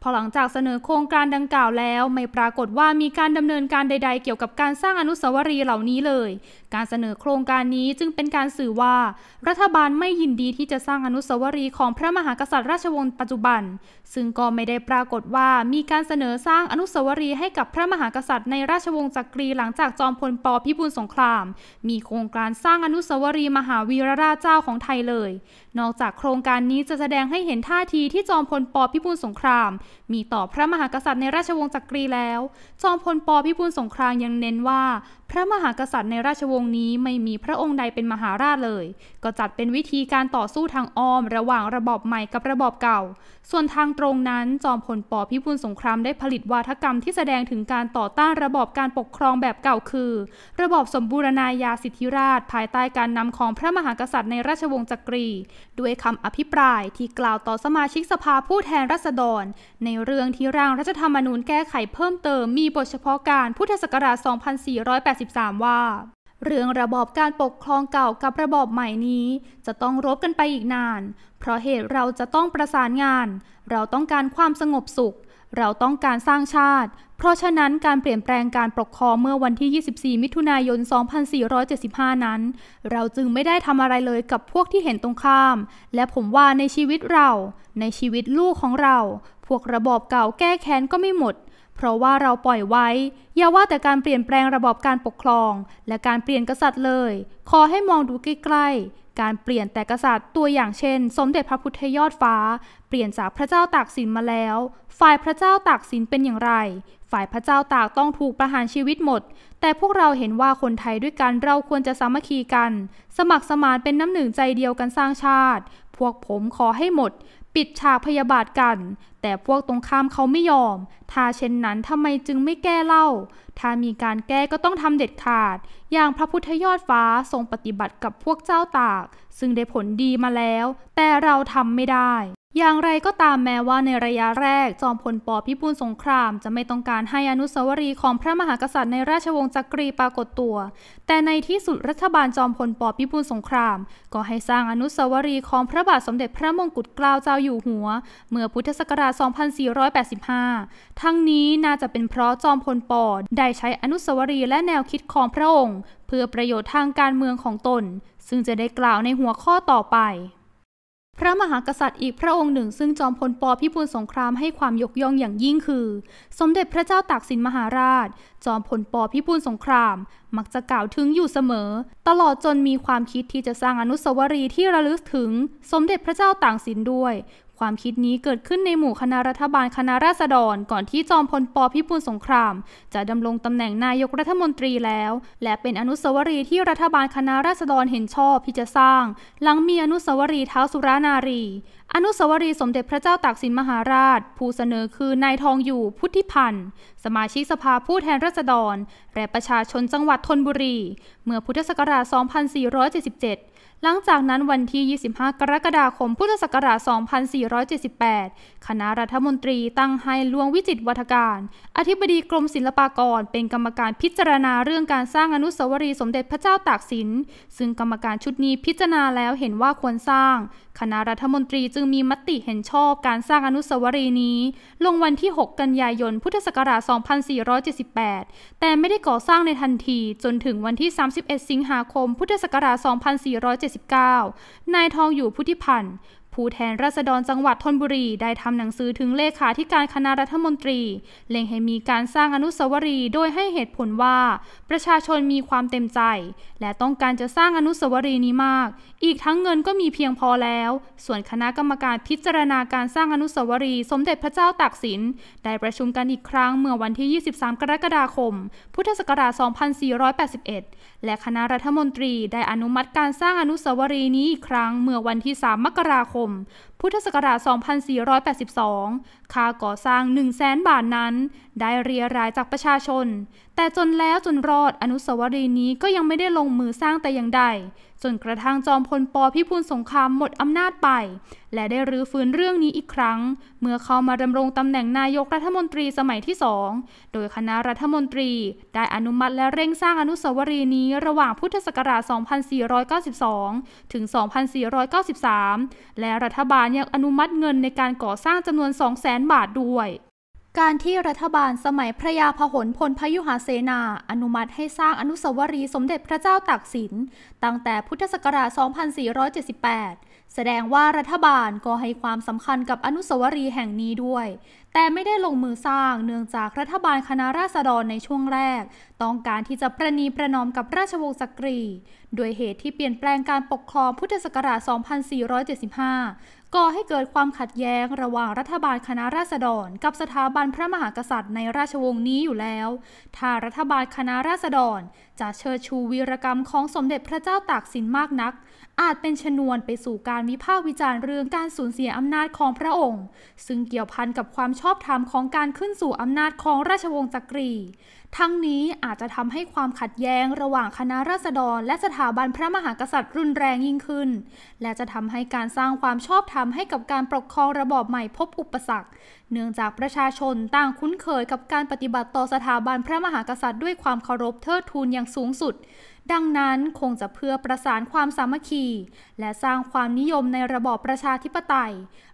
พอหลังจากเสนอโครงการดังกล่าวแล้วไม่ปรากฏว่ามีการดำเนินการใด ๆ เกี่ยวกับการสร้างอนุสาวรีย์เหล่านี้เลย การเสนอโครงการนี้จึงเป็นการสื่อว่า รัฐบาลไม่ยินดีที่จะสร้างอนุสาวรีย์ของพระมหากษัตริย์ราชวงศ์ปัจจุบัน ซึ่งก็ไม่ได้ปรากฏว่ามีการเสนอสร้างอนุสาวรีย์ให้กับพระมหากษัตริย์ ในราชวงศ์จักรีหลังจากจอมพลปพิบูลสงคราม มีโครงการสร้างอนุสาวรีย์มหาวีรราชเจ้าของไทยเลยนอกจากโครงการนี้จะแสดงให้เห็นท่าทีที่จอมพลปพิบูลสงครามมีต่อพระมหากษัตริย์ในราชวงศ์จักรีแล้ว จอมพลปพิบูลสงครามยังเน้นว่า พระมหากษัตริย์ในราชวงศ์นี้ไม่มีพระองค์ใดเป็นมหาราชเลย ก็จัดเป็นวิธีการต่อสู้ทางอ้อม ระหว่างระบอบใหม่กับระบอบ เก่า ส่วนทางตรงนั้น จอมพลปพิบูลสงครามได้ผลิตวาทกรรมที่แสดงถึงการต่อต้านระบอบการปกครองแบบเก่า คือ ระบอบสมบูรณาญาสิทธิราชภายใต้การนำของพระมหากษัตริย์ในราชวงศ์จักรี ด้วยคำอภิปรายที่กล่าวต่อสมาชิกสภาผู้แทนราษฎรในเรื่องที่ร่างรัฐธรรมนูญแก้ไขเพิ่มเติมมีบทเฉพาะการพุทธศักราช2483 ว่า เรื่องระบอบการปกครองเก่ากับระบอบใหม่นี้จะต้องรบกันไปอีกนาน เพราะเหตุเราจะต้องประสานงาน เราต้องการความสงบสุข เราต้องการสร้างชาติ เพราะฉะนั้นการเปลี่ยนแปลงการปกครองเมื่อวันที่24มิถุนายน2475นั้นเราจึงไม่ได้ทำอะไรเลยกับพวกที่เห็นตรงข้าม และผมว่าในชีวิตเราในชีวิตลูกของเราพวกระบอบเก่าแก้แค้นก็ไม่หมด เพราะว่าเราปล่อยไว้อย่าว่าแต่การเปลี่ยนแปลงระบอบการปกครองและการเปลี่ยนกษัตริย์เลย ขอให้มองดูใกล้ๆ การเปลี่ยนแต่กษัตริย์ตัวอย่างเช่น สมเด็จพระพุทธยอดฟ้า เปลี่ยนจากพระเจ้าตากสินมาแล้ว ฝ่ายพระเจ้าตากสินเป็นอย่างไร ฝ่ายพระเจ้าตากต้องถูกประหารชีวิตหมด แต่พวกเราเห็นว่าคนไทยด้วยกันเราควรจะสามัคคีกัน สมัครสมานเป็นน้ำหนึ่งใจเดียวกันสร้างชาติ พวกผมขอให้หมดปิดฉากพยาบาทกัน แต่พวกตรงข้ามเขาไม่ยอม ถ้าเช่นนั้นทำไมจึงไม่แก้เล่า ถ้ามีการแก้ก็ต้องทำเด็ดขาด อย่างพระพุทธยอดฟ้าทรงปฏิบัติกับพวกเจ้าตากซึ่งได้ผลดีมาแล้ว แต่เราทำไม่ได้อย่างไรก็ตามแม้ว่าในระยะแรกจอมพลปอพิบูลสงคราม จะไม่ต้องการให้อนุสาวรีย์ของพระมหากษัตริย์ในราชวงศ์จักรีปรากฏตัว แต่ในที่สุดรัฐบาลจอมพลปอพิบูลสงคราม ก็ให้สร้างอนุสาวรีย์ของพระบาทสมเด็จพระมงกุฎเกล้าเจ้าอยู่หัว เมื่อพุทธศักราช 2485 ทั้งนี้น่าจะเป็นเพราะจอมพลปอได้ใช้อนุสาวรีย์และแนวคิดของพระองค์เพื่อประโยชน์ทางการเมืองของตน ซึ่งจะได้กล่าวในหัวข้อต่อไปพระมหากษัตริย์อีกพระองค์หนึ่ง ซึ่งจอมพลปพิบูลสงครามให้ความยกย่องอย่างยิ่งคือ สมเด็จพระเจ้าตากสินมหาราช จอมพลปพิบูลสงคราม มักจะกล่าวถึงอยู่เสมอ ตลอดจนมีความคิดที่จะสร้างอนุสาวรีย์ที่ระลึกถึงสมเด็จพระเจ้าตากสินด้วยความคิดนี้เกิดขึ้นในหมู่คณะรัฐบาลคณะราษฎร ก่อนที่จอมพลปพิบูลสงคราม จะดำรงตำแหน่งนายกรัฐมนตรีแล้ว และเป็นอนุสาวรีย์ที่รัฐบาลคณะราษฎรเห็นชอบที่จะสร้างหลังมีอนุสาวรีย์เท้าสุรานารี อนุสาวรีย์สมเด็จพระเจ้าตากสินมหาราช ผู้เสนอคือนายทองอยู่พุทธิพันธ์สมาชิกสภาผู้แทนราษฎรและประชาชนจังหวัดธนบุรีเมื่อพุทธศักราช 2477หลังจากนั้นวันที่ 25 กรกฎาคมพุทธศักราช2478 คณะรัฐมนตรีตั้งให้ลวงวิจิตวัฒการ อธิบดีกรมศิลปากร เป็นกรรมการพิจารณาเรื่องการสร้างอนุสาวรีย์สมเด็จพระเจ้าตากสิน ซึ่งกรรมการชุดนี้พิจารณาแล้วเห็นว่าควรสร้างคณะรัฐมนตรีจึงมีมติเห็นชอบการสร้างอนุสาวรีย์นี้ ลงวันที่ 6 กันยายน พุทธศักราช 2478 แต่ไม่ได้ก่อสร้างในทันทีจนถึงวันที่ 31 สิงหาคม พุทธศักราช 2478 7 9นายทองอยู่พุทธิพันธ์ผู้แทนราษฎรจังหวัดธนบุรีได้ทำหนังสือถึงเลขาธิการคณะรัฐมนตรีเล็งให้มีการสร้างอนุสาวรีย์โดยให้เหตุผลว่า ประชาชนมีความเต็มใจและต้องการจะสร้างอนุสาวรีย์นี้มาก อีกทั้งเงินก็มีเพียงพอแล้ว ส่วนคณะกรรมการพิจารณาการสร้างอนุสาวรีย์สมเด็จพระเจ้าตากสินได้ประชุมกันอีกครั้งเมื่อวันที่ 23 กรกฎาคม พุทธศักราช 2481 และคณะรัฐมนตรีได้อนุมัติการสร้างอนุสาวรีย์นี้อีกครั้งเมื่อวันที่ 3 มกราคมมพุทธศักราช 2482 ค่าก่อสร้าง 1 0 0 0 0แสนบาทนั้น ได้เรียรายจากประชาชน แต่จนแล้วจนรอด อนุสาวรีย์นี้ก็ยังไม่ได้ลงมือสร้างแต่อย่างใด จนกระทั่งจอมพลปพิพูลสงครามหมดอำนาจไป และได้รื้อฟื้นเรื่องนี้อีกครั้ง เมื่อเข้ามาดำรงตำแหน่งนายกรัฐมนตรีสมัยที่สอง โดยคณะรัฐมนตรี ได้อนุมัติและเร่งสร้างอนุสาวรีย์นี้ระหว่างพุทธศักราช 2492 ถึง 2493 และรัฐบาลลยังอนุมัติเงินในการก่อสร้างจำนวน 2 0 0แสนบาทด้วย การที่รัฐบาลสมัยพระยาพหลพลพยุหาเสนา อนุมัติให้สร้างอนุสาวรีย์สมเด็จพระเจ้าตากสิน ตั้งแต่พุทธศักราช2478 แสดงว่ารัฐบาลก็ให้ความสำคัญกับอนุสาวรีย์แห่งนี้ด้วย แต่ไม่ได้ลงมือสร้างเนื่องจากรัฐบาลคณะราษฎรในช่วงแรก ต้องการที่จะประนีประนอมกับราชวงศ์สกรีโดยเหตุที่เปลี่ยนแปลงการปกครองพุทธศักราช 2475ก่อให้เกิดความขัดแย้งระหว่างรัฐบาลคณะราษฎร กับสถาบันพระมหากษัตริย์ในราชวงศ์นี้อยู่แล้ว ถ้ารัฐบาลคณะราษฎร จะเชิดชูวีรกรรมของสมเด็จพระเจ้าตากสินมากนัก อาจเป็นชนวนไปสู่การวิพากษ์วิจารณ์เรื่องการสูญเสียอำนาจของพระองค์ ซึ่งเกี่ยวพันกับความชอบธรรมของการขึ้นสู่อำนาจของราชวงศ์จักรีทั้งนี้อาจจะทำให้ความขัดแย้งระหว่างคณะราษฎร และสถาบันพระมหากษัตริย์รุนแรงยิ่งขึ้น และจะทำให้การสร้างความชอบธรรมให้กับการปกครองระบอบใหม่พบอุปสรรค เนื่องจากประชาชนต่างคุ้นเคยกับการปฏิบัติต่อสถาบันพระมหากษัตริย์ ด้วยความเคารพเทิดทูนอย่างสูงสุดดังนั้นคงจะเพื่อประสานความสามัคคี และสร้างความนิยมในระบอบประชาธิปไตย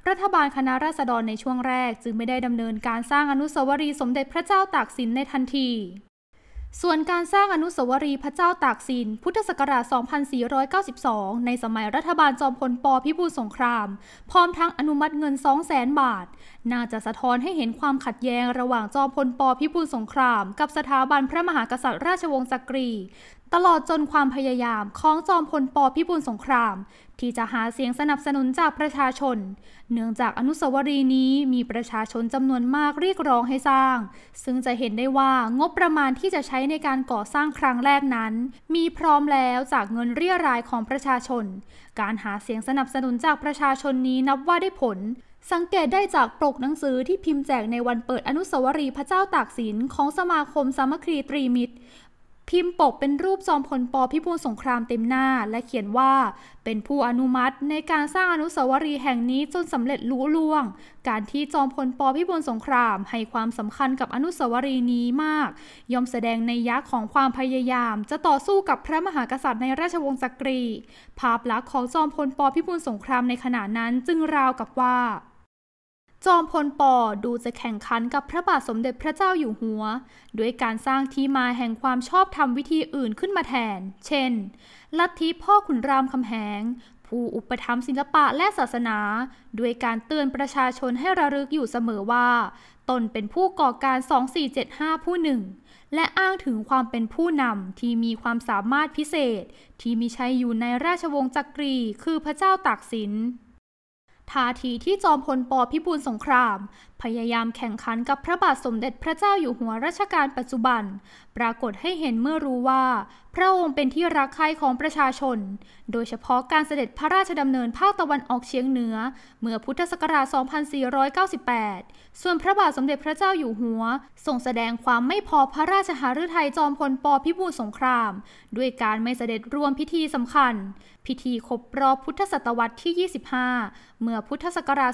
รัฐบาลคณะราษฎรในช่วงแรกจึงไม่ได้ดำเนินการสร้างอนุสาวรีย์สมเด็จพระเจ้าตากสินในทันที ส่วนการสร้างอนุสาวรีย์พระเจ้าตากสิน พุทธศักราช 2492 ในสมัยรัฐบาลจอมพลปพิบูลสงคราม พร้อมทั้งอนุมัติเงิน 200,000บาทน่าจะสะท้อนให้เห็นความขัดแย้งระหว่างจอมพลปพิบูลสงคราม กับสถาบันพระมหากษัตริย์ราชวงศ์จักรี ตลอดจนความพยายามของจอมพลปพิบูลสงคราม ที่จะหาเสียงสนับสนุนจากประชาชน เนื่องจากอนุสาวรีย์นี้มีประชาชนจำนวนมากเรียกร้องให้สร้าง ซึ่งจะเห็นได้ว่างบประมาณที่จะใช้ในการก่อสร้างครั้งแรกนั้น มีพร้อมแล้วจากเงินเรียรายของประชาชน การหาเสียงสนับสนุนจากประชาชนนี้นับว่าได้ผลสังเกตได้จากปกหนังสือที่พิมพ์แจกในวันเปิดอนุสาวรีย์พระเจ้าตากสินของสมาคมสามัคคีตรีมิตร พิมพ์ปกเป็นรูปจอมพลปพิบูลสงครามเต็มหน้า และเขียนว่า เป็นผู้อนุมัติในการสร้างอนุสาวรีย์แห่งนี้จนสำเร็จลุล่วง การที่จอมพลปพิบูลสงครามให้ความสำคัญกับอนุสาวรีย์นี้มากย่อมแสดงในยักษ์ของความพยายาม จะต่อสู้กับพระมหากษัตริย์ในราชวงศ์จักรี ภาพลักษณ์ของจอมพลปพิบูลสงครามในขณะนั้น จึงราวกับว่าจอมพลปอดูจะแข่งขันกับพระบาทสมเด็จพระเจ้าอยู่หัวด้วยการสร้างที่มาแห่งความชอบธรรมวิธีอื่นขึ้นมาแทน เช่น ลัทธิพ่อขุนรามคำแหง ผู้อุปถัมภ์ศิลปะและศาสนา ด้วยการเตือนประชาชนให้ระลึกอยู่เสมอว่า ตนเป็นผู้ก่อการ 2475 ผู้หนึ่ง และอ้างถึงความเป็นผู้นำที่มีความสามารถพิเศษ ที่มีใช้อยู่ในราชวงศ์จักรีคือพระเจ้าตากสินท่าทีที่จอมพลปพิบูลสงครามพยายามแข่งขันกับพระบาทสมเด็จพระเจ้าอยู่หัวรัชกาลปัจจุบัน ปรากฏให้เห็นเมื่อรู้ว่า พระองค์เป็นที่รักใคร่ของประชาชน โดยเฉพาะการเสด็จพระราชดำเนินภาคตะวันออกเฉียงเหนือ เมื่อพุทธศักราช 2498 ส่วนพระบาทสมเด็จพระเจ้าอยู่หัวทรงแสดงความไม่พอพระราชหฤทัยจอมพลปพิบูลสงคราม ด้วยการไม่เสด็จร่วมพิธีสำคัญ พิธีครบรอบพุทธศตวรรษที่ 25 เมื่อพุทธศักราช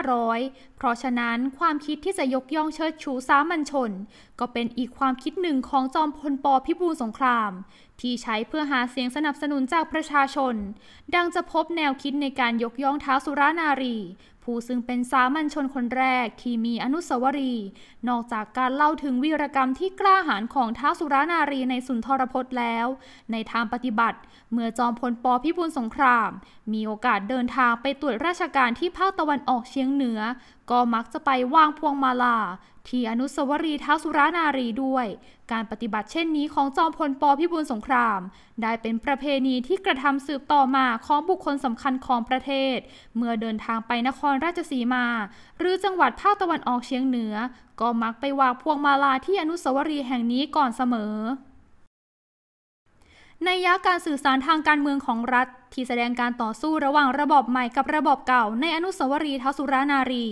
2500 เพราะฉะนั้นั้นความคิดที่จะยกย่องเชิดชูสามัญชน ก็เป็นอีกความคิดหนึ่งของจอมพลปพิบูลสงคราม ที่ใช้เพื่อหาเสียงสนับสนุนจากประชาชน ดังจะพบแนวคิดในการยกย่องท้าวสุรานารี ผู้ซึ่งเป็นสามัญชนคนแรกที่มีอนุสาวรีย์นอกจากการเล่าถึงวีรกรรมที่กล้าหาญของท้าวสุรานารีในสุนทรพจน์แล้ว ในทางปฏิบัติ เมื่อจอมพลปพิบูลสงคราม มีโอกาสเดินทางไปตรวจราชการที่ภาคตะวันออกเฉียงเหนือก็มักจะไปวางพวงมาลา ที่อนุสาวรีย์ท้าวสุรานารีด้วย การปฏิบัติเช่นนี้ของจอมพลปพิบูลสงคราม ได้เป็นประเพณีที่กระทำสืบต่อมาของบุคคลสำคัญของประเทศ เมื่อเดินทางไปนครราชสีมา หรือจังหวัดภาคตะวันออกเฉียงเหนือ ก็มักไปวางพวงมาลาที่อนุสาวรีย์แห่งนี้ก่อนเสมอในยะการสื่อสารทางการเมืองของรัฐ ที่แสดงการต่อสู้ระหว่างระบอบใหม่กับระบอบเก่าในอนุสาวรีย์ทสุรานารี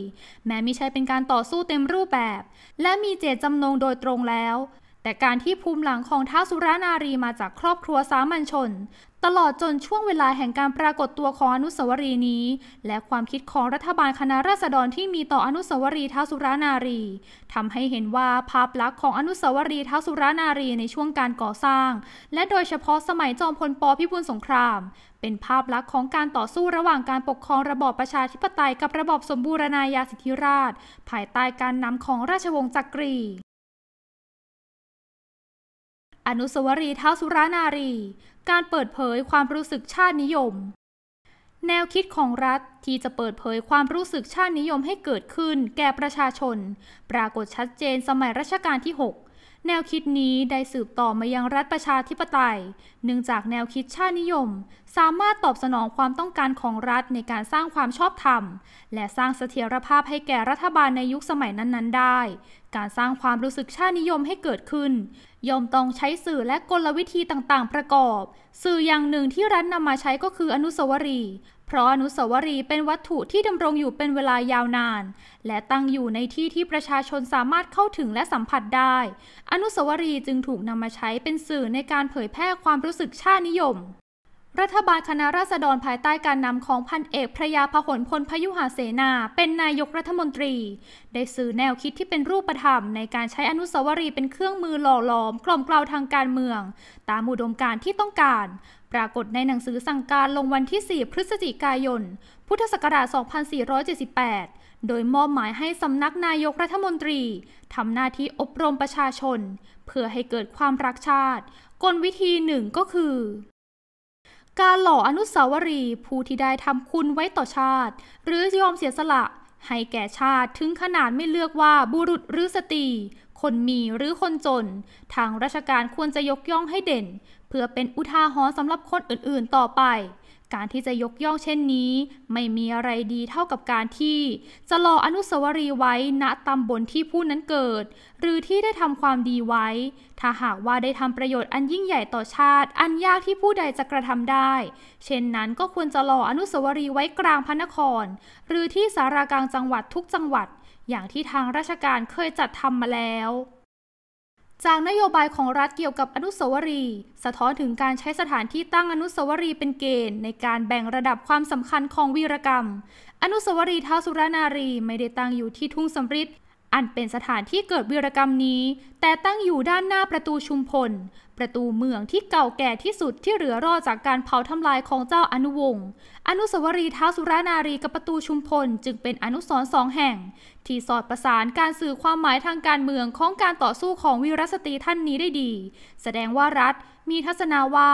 แม้มิใช่เป็นการต่อสู้เต็มรูปแบบ และมีเจตจำนงโดยตรงแล้วแต่การที่ภูมิหลังของท้าสุรานารีมาจากครอบครัวสามัญชน ตลอดจนช่วงเวลาแห่งการปรากฏตัวของอนุสาวรีย์นี้ และความคิดของรัฐบาลคณะราษฎรที่มีต่ออนุสาวรีย์ท้าสุรานารี ทำให้เห็นว่าภาพลักษณ์ของอนุสาวรีย์ท้าสุรานารีในช่วงการก่อสร้าง และโดยเฉพาะสมัยจอมพลปพิบูลสงคราม เป็นภาพลักษณ์ของการต่อสู้ระหว่างการปกครองระบอบประชาธิปไตยกับระบอบสมบูรณาญาสิทธิราชภายใต้การนำของราชวงศ์จักรีอนุสาวรีย์ท้าสุรานารี การเปิดเผยความรู้สึกชาตินิยม แนวคิดของรัฐที่จะเปิดเผยความรู้สึกชาตินิยมให้เกิดขึ้นแก่ประชาชน ปรากฏชัดเจนสมัยรัชกาลที่ 6แนวคิดนี้ได้สืบต่อมายังรัฐประชาธิปไตยเนื่องจากแนวคิดชาตินิยม สามารถตอบสนองความต้องการของรัฐในการสร้างความชอบธรรม และสร้างเสถียรภาพให้แก่รัฐบาลในยุคสมัยนั้นๆได้ การสร้างความรู้สึกชาตินิยมให้เกิดขึ้นย่อมต้องใช้สื่อและกลวิธีต่างๆ ประกอบ สื่ออย่างหนึ่งที่รัฐนำมาใช้ก็คืออนุสาวรีย์เพราะอนุสาวรีย์เป็นวัตถุที่ดำรงอยู่เป็นเวลายาวนาน และตั้งอยู่ในที่ที่ประชาชนสามารถเข้าถึงและสัมผัสได้ อนุสาวรีย์จึงถูกนำมาใช้เป็นสื่อในการเผยแพร่ความรู้สึกชาตินิยมรัฐบาลคณะราษฎรภายใต้การนำของพันเอกพระยาพหลพลพยุหาเสนาเป็นนายกรัฐมนตรี ได้สื่อแนวคิดที่เป็นรูปธรรมในการใช้อนุสาวรีย์เป็นเครื่องมือหล่อหลอมกล่อมกล่าวทางการเมืองตามอุดมการที่ต้องการปรากฏในหนังสือสั่งการลงวันที่ 4 พฤศจิกายน พุทธศักราช2478 โดยมอบหมายให้สำนักนายกรัฐมนตรีทำหน้าที่อบรมประชาชนเพื่อให้เกิดความรักชาติ กลวิธีหนึ่งก็คือการหล่ออนุสาวรีย์ผู้ที่ได้ทำคุณไว้ต่อชาติ หรือยอมเสียสละ ให้แก่ชาติถึงขนาดไม่เลือกว่าบุรุษหรือสตรี คนมีหรือคนจน ทางราชการควรจะยกย่องให้เด่น เพื่อเป็นอุทาหรณ์สำหรับคนอื่นๆต่อไปการที่จะยกย่องเช่นนี้ไม่มีอะไรดีเท่ากับการที่ จะรออนุสาวรีย์ไว้ณตำบลที่ผู้นั้นเกิด หรือที่ได้ทำความดีไว้ถ้าหากว่าได้ทำประโยชน์อันยิ่งใหญ่ต่อชาติอันยากที่ผู้ใดจะกระทำได้ เช่นนั้นก็ควรจะรออนุสาวรีย์ไว้กลางพระนคร หรือที่สารากลางจังหวัดทุกจังหวัด อย่างที่ทางราชการเคยจัดทำมาแล้วจากนโยบายของรัฐเกี่ยวกับอนุสาวรีย์สะท้อนถึงการใช้สถานที่ตั้งอนุสาวรีย์เป็นเกณฑ์ ในการแบ่งระดับความสำคัญของวีรกรรม อนุสาวรีย์ท้าวสุรนารี ไม่ได้ตั้งอยู่ที่ทุ่งสมริดอันเป็นสถานที่เกิดวีรกรรมนี้ แต่ตั้งอยู่ด้านหน้าประตูชุมพลประตูเมืองที่เก่าแก่ที่สุดที่เหลือรอดจากการเผาทำลายของเจ้าอนุวงศ์ อนุสาวรีย์ท้าวสุรานารีกับประตูชุมพลจึงเป็นอนุสรณ์สองแห่ง ที่สอดประสานการสื่อความหมายทางการเมืองของการต่อสู้ของวีรสตรีท่านนี้ได้ดี แสดงว่ารัฐมีทัศนาว่า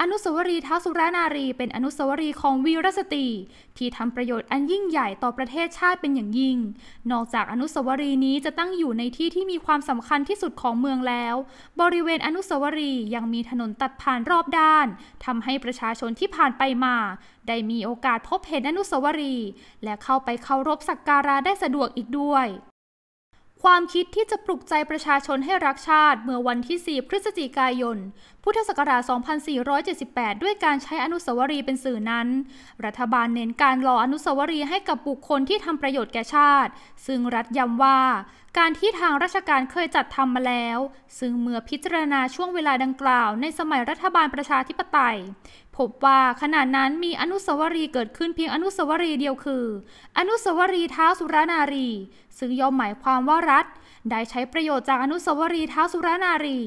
อนุสาวรีย์ท้าวสุรนารี เป็นอนุสาวรีย์ของวีรสตรีที่ทำประโยชน์อันยิ่งใหญ่ต่อประเทศชาติเป็นอย่างยิ่ง นอกจากอนุสาวรีย์นี้จะตั้งอยู่ในที่ที่มีความสำคัญที่สุดของเมืองแล้ว บริเวณอนุสาวรีย์ยังมีถนนตัดผ่านรอบด้านทำให้ประชาชนที่ผ่านไปมา ได้มีโอกาสพบเห็นอนุสาวรีย์และเข้าไปเคารพสักการะได้สะดวกอีกด้วยความคิดที่จะปลุกใจประชาชนให้รักชาติ เมื่อวันที่ 4 พฤศจิกายน พุทธศักราช 2478 ด้วยการใช้อนุสาวรีย์เป็นสื่อนั้น รัฐบาลเน้นการรออนุสาวรีย์ให้กับบุคคลที่ทำประโยชน์แก่ชาติ ซึ่งรัฐย้ำว่า การที่ทางราชการเคยจัดทำมาแล้ว ซึ่งเมื่อพิจารณาช่วงเวลาดังกล่าวในสมัยรัฐบาลประชาธิปไตยพบว่าขณะนั้นมีอนุสาวรีย์เกิดขึ้นเพียงอนุสาวรีย์เดียวคือ อนุสาวรีย์ท้าวสุรนารี ซึ่งย่อมหมายความว่ารัฐได้ใช้ประโยชน์จากอนุสาวรีย์ท้าวสุรนารี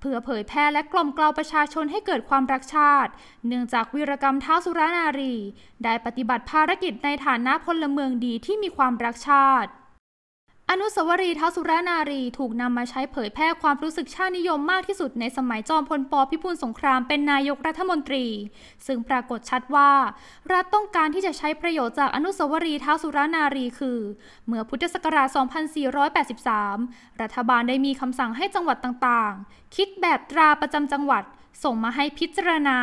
เพื่อเผยแพร่และกล่อมกล่าวประชาชนให้เกิดความรักชาติเนื่องจากวีรกรรมท้าวสุรนารี ได้ปฏิบัติภารกิจในฐานะพลเมืองดีที่มีความรักชาติอนุสาวรีย์ท้าวสุรนารีถูกนำมาใช้เผยแพร่ความรู้สึกชาตินิยมมากที่สุดในสมัยจอมพลปพิบูลสงครามเป็นนายกรัฐมนตรี ซึ่งปรากฏชัดว่า รัฐต้องการที่จะใช้ประโยชน์จากอนุสาวรีย์ท้าวสุรนารีคือ เมื่อพุทธศักราช2483 รัฐบาลได้มีคำสั่งให้จังหวัดต่างๆ คิดแบบตราประจำจังหวัดส่งมาให้พิจารณา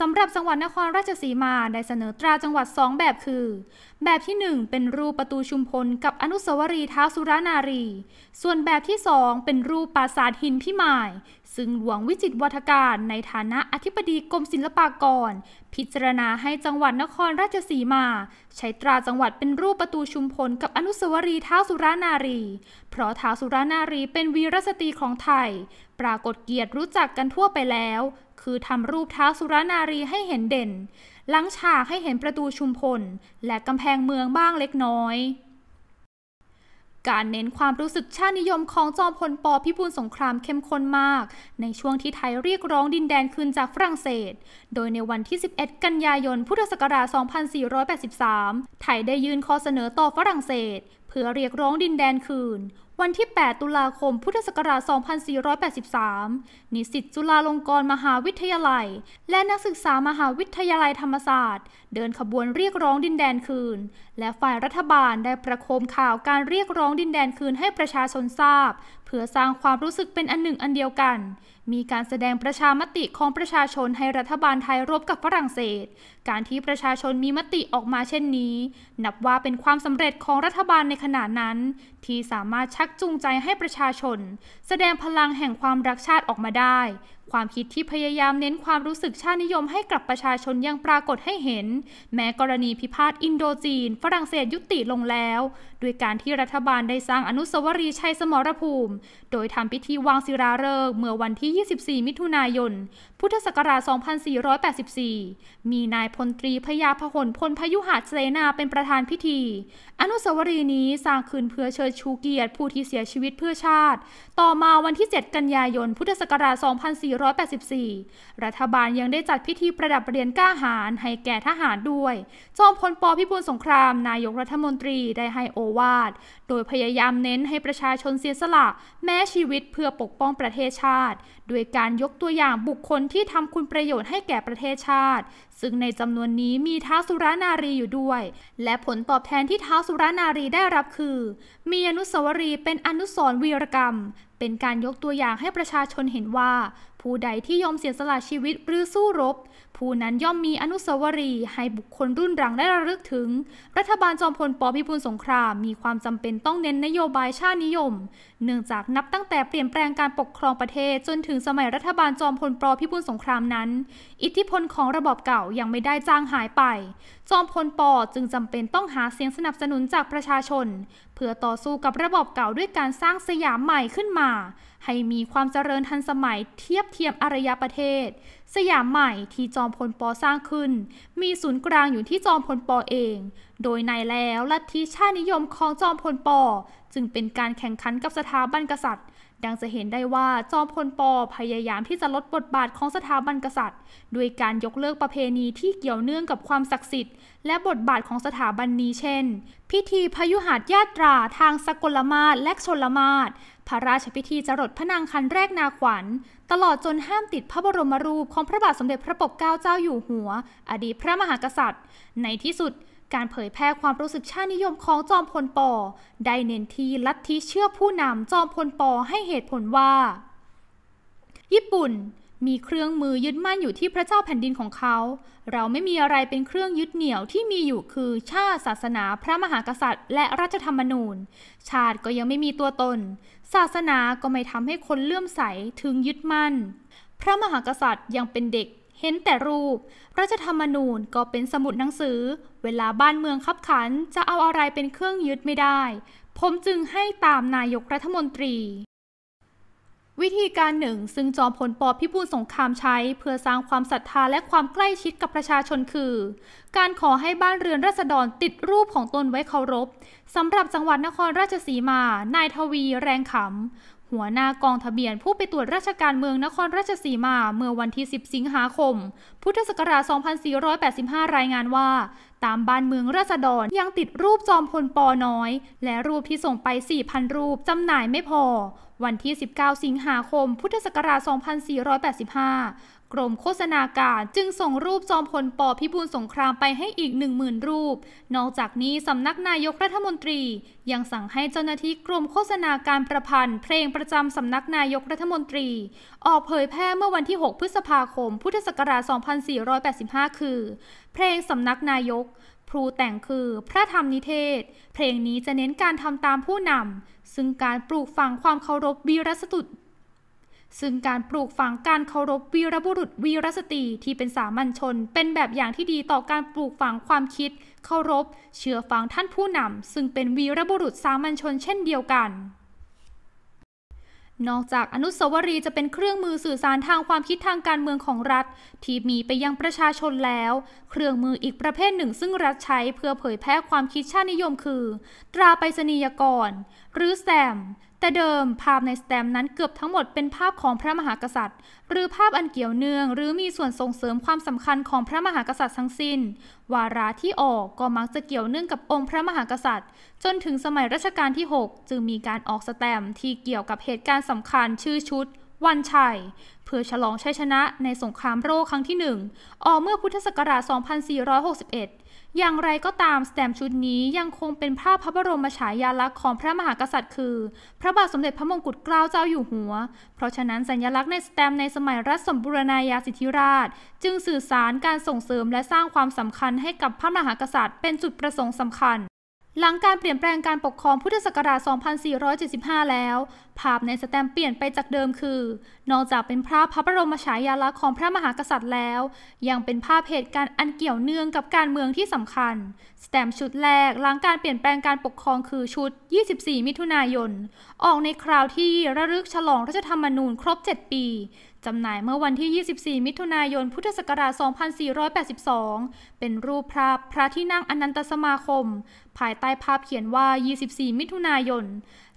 สำหรับ จังหวัดนครราชสีมาได้เสนอตราจังหวัด 2 แบบคือ แบบที่ 1 เป็นรูปประตูชุมพล กับอนุสาวรีย์ท้าวสุรนารี ส่วนแบบที่ 2 เป็นรูปปราสาทหินพิมาย ซึ่งหลวงวิจิตวัฒการในฐานะอธิบดีกรมศิลปากร พิจารณาให้จังหวัดนครราชสีมา ใช้ตราจังหวัดเป็นรูปประตูชุมพล กับอนุสาวรีย์ท้าวสุรนารี เพราะท้าวสุรนารีเป็นวีรสตรีของไทย ปรากฏเกียรติรู้จักกันทั่วไปแล้วคือทำรูปเท้าสุรนารีให้เห็นเด่น หลังฉากให้เห็นประตูชุมพล และกำแพงเมืองบ้างเล็กน้อย การเน้นความรู้สึกชาตินิยมของจอมพลปพิบูลสงครามเข้มข้นมาก ในช่วงที่ไทยเรียกร้องดินแดนคืนจากฝรั่งเศส โดยในวันที่ 11 กันยายน พุทธศักราช 2483 ไทยได้ยื่นข้อเสนอต่อฝรั่งเศส เพื่อเรียกร้องดินแดนคืนวันที่ 8 ตุลาคม พุทธศักราช 2483 นิสิตจุฬาลงกรณ์มหาวิทยาลัย และนักศึกษามหาวิทยาลัยธรรมศาสตร์เดินขบวนเรียกร้องดินแดนคืน และฝ่ายรัฐบาลได้ประโคมข่าวการเรียกร้องดินแดนคืนให้ประชาชนทราบ เพื่อสร้างความรู้สึกเป็นอันหนึ่งอันเดียวกัน มีการแสดงประชามติของประชาชนให้รัฐบาลไทยรบกับฝรั่งเศส การที่ประชาชนมีมติออกมาเช่นนี้ นับว่าเป็นความสำเร็จของรัฐบาลในขณะนั้น ที่สามารถชักจูงใจให้ประชาชน แสดงพลังแห่งความรักชาติออกมาได้ความคิดที่พยายามเน้นความรู้สึกชาตินิยมให้กับประชาชนยังปรากฏให้เห็น แม้กรณีพิพาทอินโดจีนฝรั่งเศสยุติลงแล้วด้วยการที่รัฐบาลได้สร้างอนุสาวรีย์ชัยสมรภูมิ โดยทำพิธีวางศิลาฤกษ์เมื่อวันที่ 24 มิถุนายน พุทธศักราช 2484 มีนายพลตรีพยาพหลพลพยุหาเสนาเป็นประธานพิธี อนุสาวรีย์นี้สร้างขึ้นเพื่อเชิดชูเกียรติผู้ที่เสียชีวิตเพื่อชาติ ต่อมาวันที่ 7 กันยายน พุทธศักราช 2484 รัฐบาลยังได้จัดพิธีประดับเหรียญก้าหารให้แก่ทหารด้วยจอมพลปพิบูลสงครามนายกรัฐมนตรีได้ให้โอวาทโดยพยายามเน้นให้ประชาชนเสียสละแม้ชีวิตเพื่อปกป้องประเทศชาติ โดยการยกตัวอย่างบุคคลที่ทำคุณประโยชน์ให้แก่ประเทศชาติ ซึ่งในจำนวนนี้มีท้าสุรานารีอยู่ด้วย และผลตอบแทนที่ท้าสุรานารีได้รับคือ มีอนุสาวรีย์เป็นอนุสรวีรกรรม เป็นการยกตัวอย่างให้ประชาชนเห็นว่าผู้ใดที่ยอมเสียสละชีวิตหรือสู้รบ ผู้นั้นย่อมมีอนุสาวรีย์ให้บุคคลรุ่นหลังได้ระลึกถึง รัฐบาลจอมพลปพิบูลสงครามมีความจำเป็นต้องเน้นนโยบายชาตินิยม เนื่องจากนับตั้งแต่เปลี่ยนแปลงการปกครองประเทศ จนถึงสมัยรัฐบาลจอมพลปพิบูลสงครามนั้น อิทธิพลของระบอบเก่ายังไม่ได้จางหายไป จอมพลปจึงจำเป็นต้องหาเสียงสนับสนุนจากประชาชนเพื่อต่อสู้กับระบอบเก่าด้วยการสร้างสยามใหม่ขึ้นมาให้มีความเจริญทันสมัยเทียบเทียมอารยประเทศ สยามใหม่ที่จอมพลปสร้างขึ้น มีศูนย์กลางอยู่ที่จอมพลปเอง โดยในแล้วลัทธิชาตินิยมของจอมพลปจึงเป็นการแข่งขันกับสถาบันกษัตริย์ดังจะเห็นได้ว่าจอมพลปอพยายามที่จะลดบทบาทของสถาบันกษัตริย์ด้วยการยกเลิกประเพณีที่เกี่ยวเนื่องกับความศักดิ์สิทธิ์และบทบาทของสถาบันนี้เช่น พิธีพยุหาดญาตราทางสกลมาศและชนลมาศพระราชพิธีจรดพระนางคันแรกนาขวัญ ตลอดจนห้ามติดพระบรมรูป ของพระบาทสมเด็จพระปกเกล้าเจ้าอยู่หัว อดีตพระมหากษัตริย์ในที่สุดการเผยแพร่ความรู้สึกชาตินิยมของจอมพลปอได้เน้นที่ลัทธิเชื่อผู้นำจอมพลปอให้เหตุผลว่า ญี่ปุ่น มีเครื่องมือยึดมั่นอยู่ที่พระเจ้าแผ่นดินของเขา เราไม่มีอะไรเป็นเครื่องยึดเหนี่ยวที่มีอยู่คือชาติศาสนาพระมหากษัตริย์ และรัฐธรรมนูญ ชาติก็ยังไม่มีตัวตน ศาสนาก็ไม่ทำให้คนเลื่อมใสถึงยึดมั่น พระมหากษัตริย์ยังเป็นเด็กเห็นแต่รูป รัฐธรรมนูญก็เป็นสมุดหนังสือ เวลาบ้านเมืองคับขันจะเอาอะไรเป็นเครื่องยึดไม่ได้ ผมจึงให้ตามนายกรัฐมนตรี วิธีการหนึ่งซึ่งจอมพลปพิบูลสงครามใช้ เพื่อสร้างความศรัทธาและความใกล้ชิดกับประชาชนคือ การขอให้บ้านเรือนราษฎรติดรูปของตนไว้เคารพ สำหรับจังหวัดนครราชสีมา นายทวี แรงขำหัวหน้ากองทะเบียนผู้ไปตรวจราชการเมืองนครราชสีมาเมื่อวันที่ 10 สิงหาคม พุทธศักราช 2485 รายงานว่า ตามบ้านเมืองราษฎรยังติดรูปจอมพลปอน้อย และรูปที่ส่งไป 4,000 รูปจำหน่ายไม่พอวันที่ 19 สิงหาคม พุทธศักราช2485 กรมโฆษณาการจึงส่งรูปจอมพลปพิบูลสงครามไปให้อีก10,000รูป นอกจากนี้สำนักนายกรัฐมนตรียังสั่งให้เจ้าหน้าที่กรมโฆษณาการประพันธ์เพลงประจำสำนักนายกรัฐมนตรี ออกเผยแพร่เมื่อวันที่ 6 พฤษภาคม พุทธศักราช2485คือ เพลงสำนักนายกครูแต่งคือพระธรรมนิเทศ เพลงนี้จะเน้นการทำตามผู้นำ ซึ่งการปลูกฝังความเคารพวีรสตุดซึ่งการปลูกฝังการเคารพวีรบุรุษวีรสตรีที่เป็นสามัญชน เป็นแบบอย่างที่ดีต่อการปลูกฝังความคิดเคารพเชื่อฟังท่านผู้นำซึ่งเป็นวีรบุรุษสามัญชนเช่นเดียวกันนอกจากอนุสาวรีย์จะเป็นเครื่องมือสื่อสารทางความคิดทางการเมืองของรัฐ ที่มีไปยังประชาชนแล้ว เครื่องมืออีกประเภทหนึ่งซึ่งรัฐใช้เพื่อเผยแพร่ความคิดชาตินิยมคือ ตราไปรษณียกร หรือแซมแต่เดิมภาพในสแตมนั้นเกือบทั้งหมดเป็นภาพของพระมหากษัตริย์ หรือภาพอันเกี่ยวเนื่องหรือมีส่วนส่งเสริมความสำคัญของพระมหากษัตริย์ทั้งสิน้น วาระที่ออกก็มักจะเกี่ยวเนื่องกับองค์พระมหากษัตริย์ จนถึงสมัยรัชกาลที่ 6 จึงมีการออกสแตมที่เกี่ยวกับเหตุการณ์สำคัญชื่อชุด วันชัยเพื่อฉลองชัยชนะ ในสงครามโรคครั้งที่ 1ออกเมื่อพุทธศักราช 2461อย่างไรก็ตามสแตมชุดนี้ยังคงเป็นภาพพระบรมฉายาลักษณ์ของพระมหากษัตริย์คือ พระบาทสมเด็จพระมงกุฎเกล้าเจ้าอยู่หัว เพราะฉะนั้นสัญลักษณ์ในสแตมในสมัยรัชสมบูรณาญาสิทธิราช จึงสื่อสารการส่งเสริมและสร้างความสำคัญให้กับพระมหากษัตริย์เป็นจุดประสงค์สำคัญหลังการเปลี่ยนแปลงการปกครองพุทธศักราช 2475 แล้ว ภาพในสแตมเปลี่ยนไปจากเดิมคือ นอกจากเป็นภาพพระบรมฉายาลักษณ์ของพระมหากษัตริย์แล้ว ยังเป็นภาพเหตุการณ์อันเกี่ยวเนื่องกับการเมืองที่สำคัญ สแตมชุดแรกหลังการเปลี่ยนแปลงการปกครองคือชุด 24 มิถุนายน ออกในคราวที่ระลึกฉลองรัฐธรรมนูญครบ 7 ปีจำหน่ายเมื่อวันที่ 24 มิถุนายน พุทธศักราช 2482 เป็นรูปภาพพระที่นั่งอนันตสมาคม ภายใต้ภาพเขียนว่า 24 มิถุนายน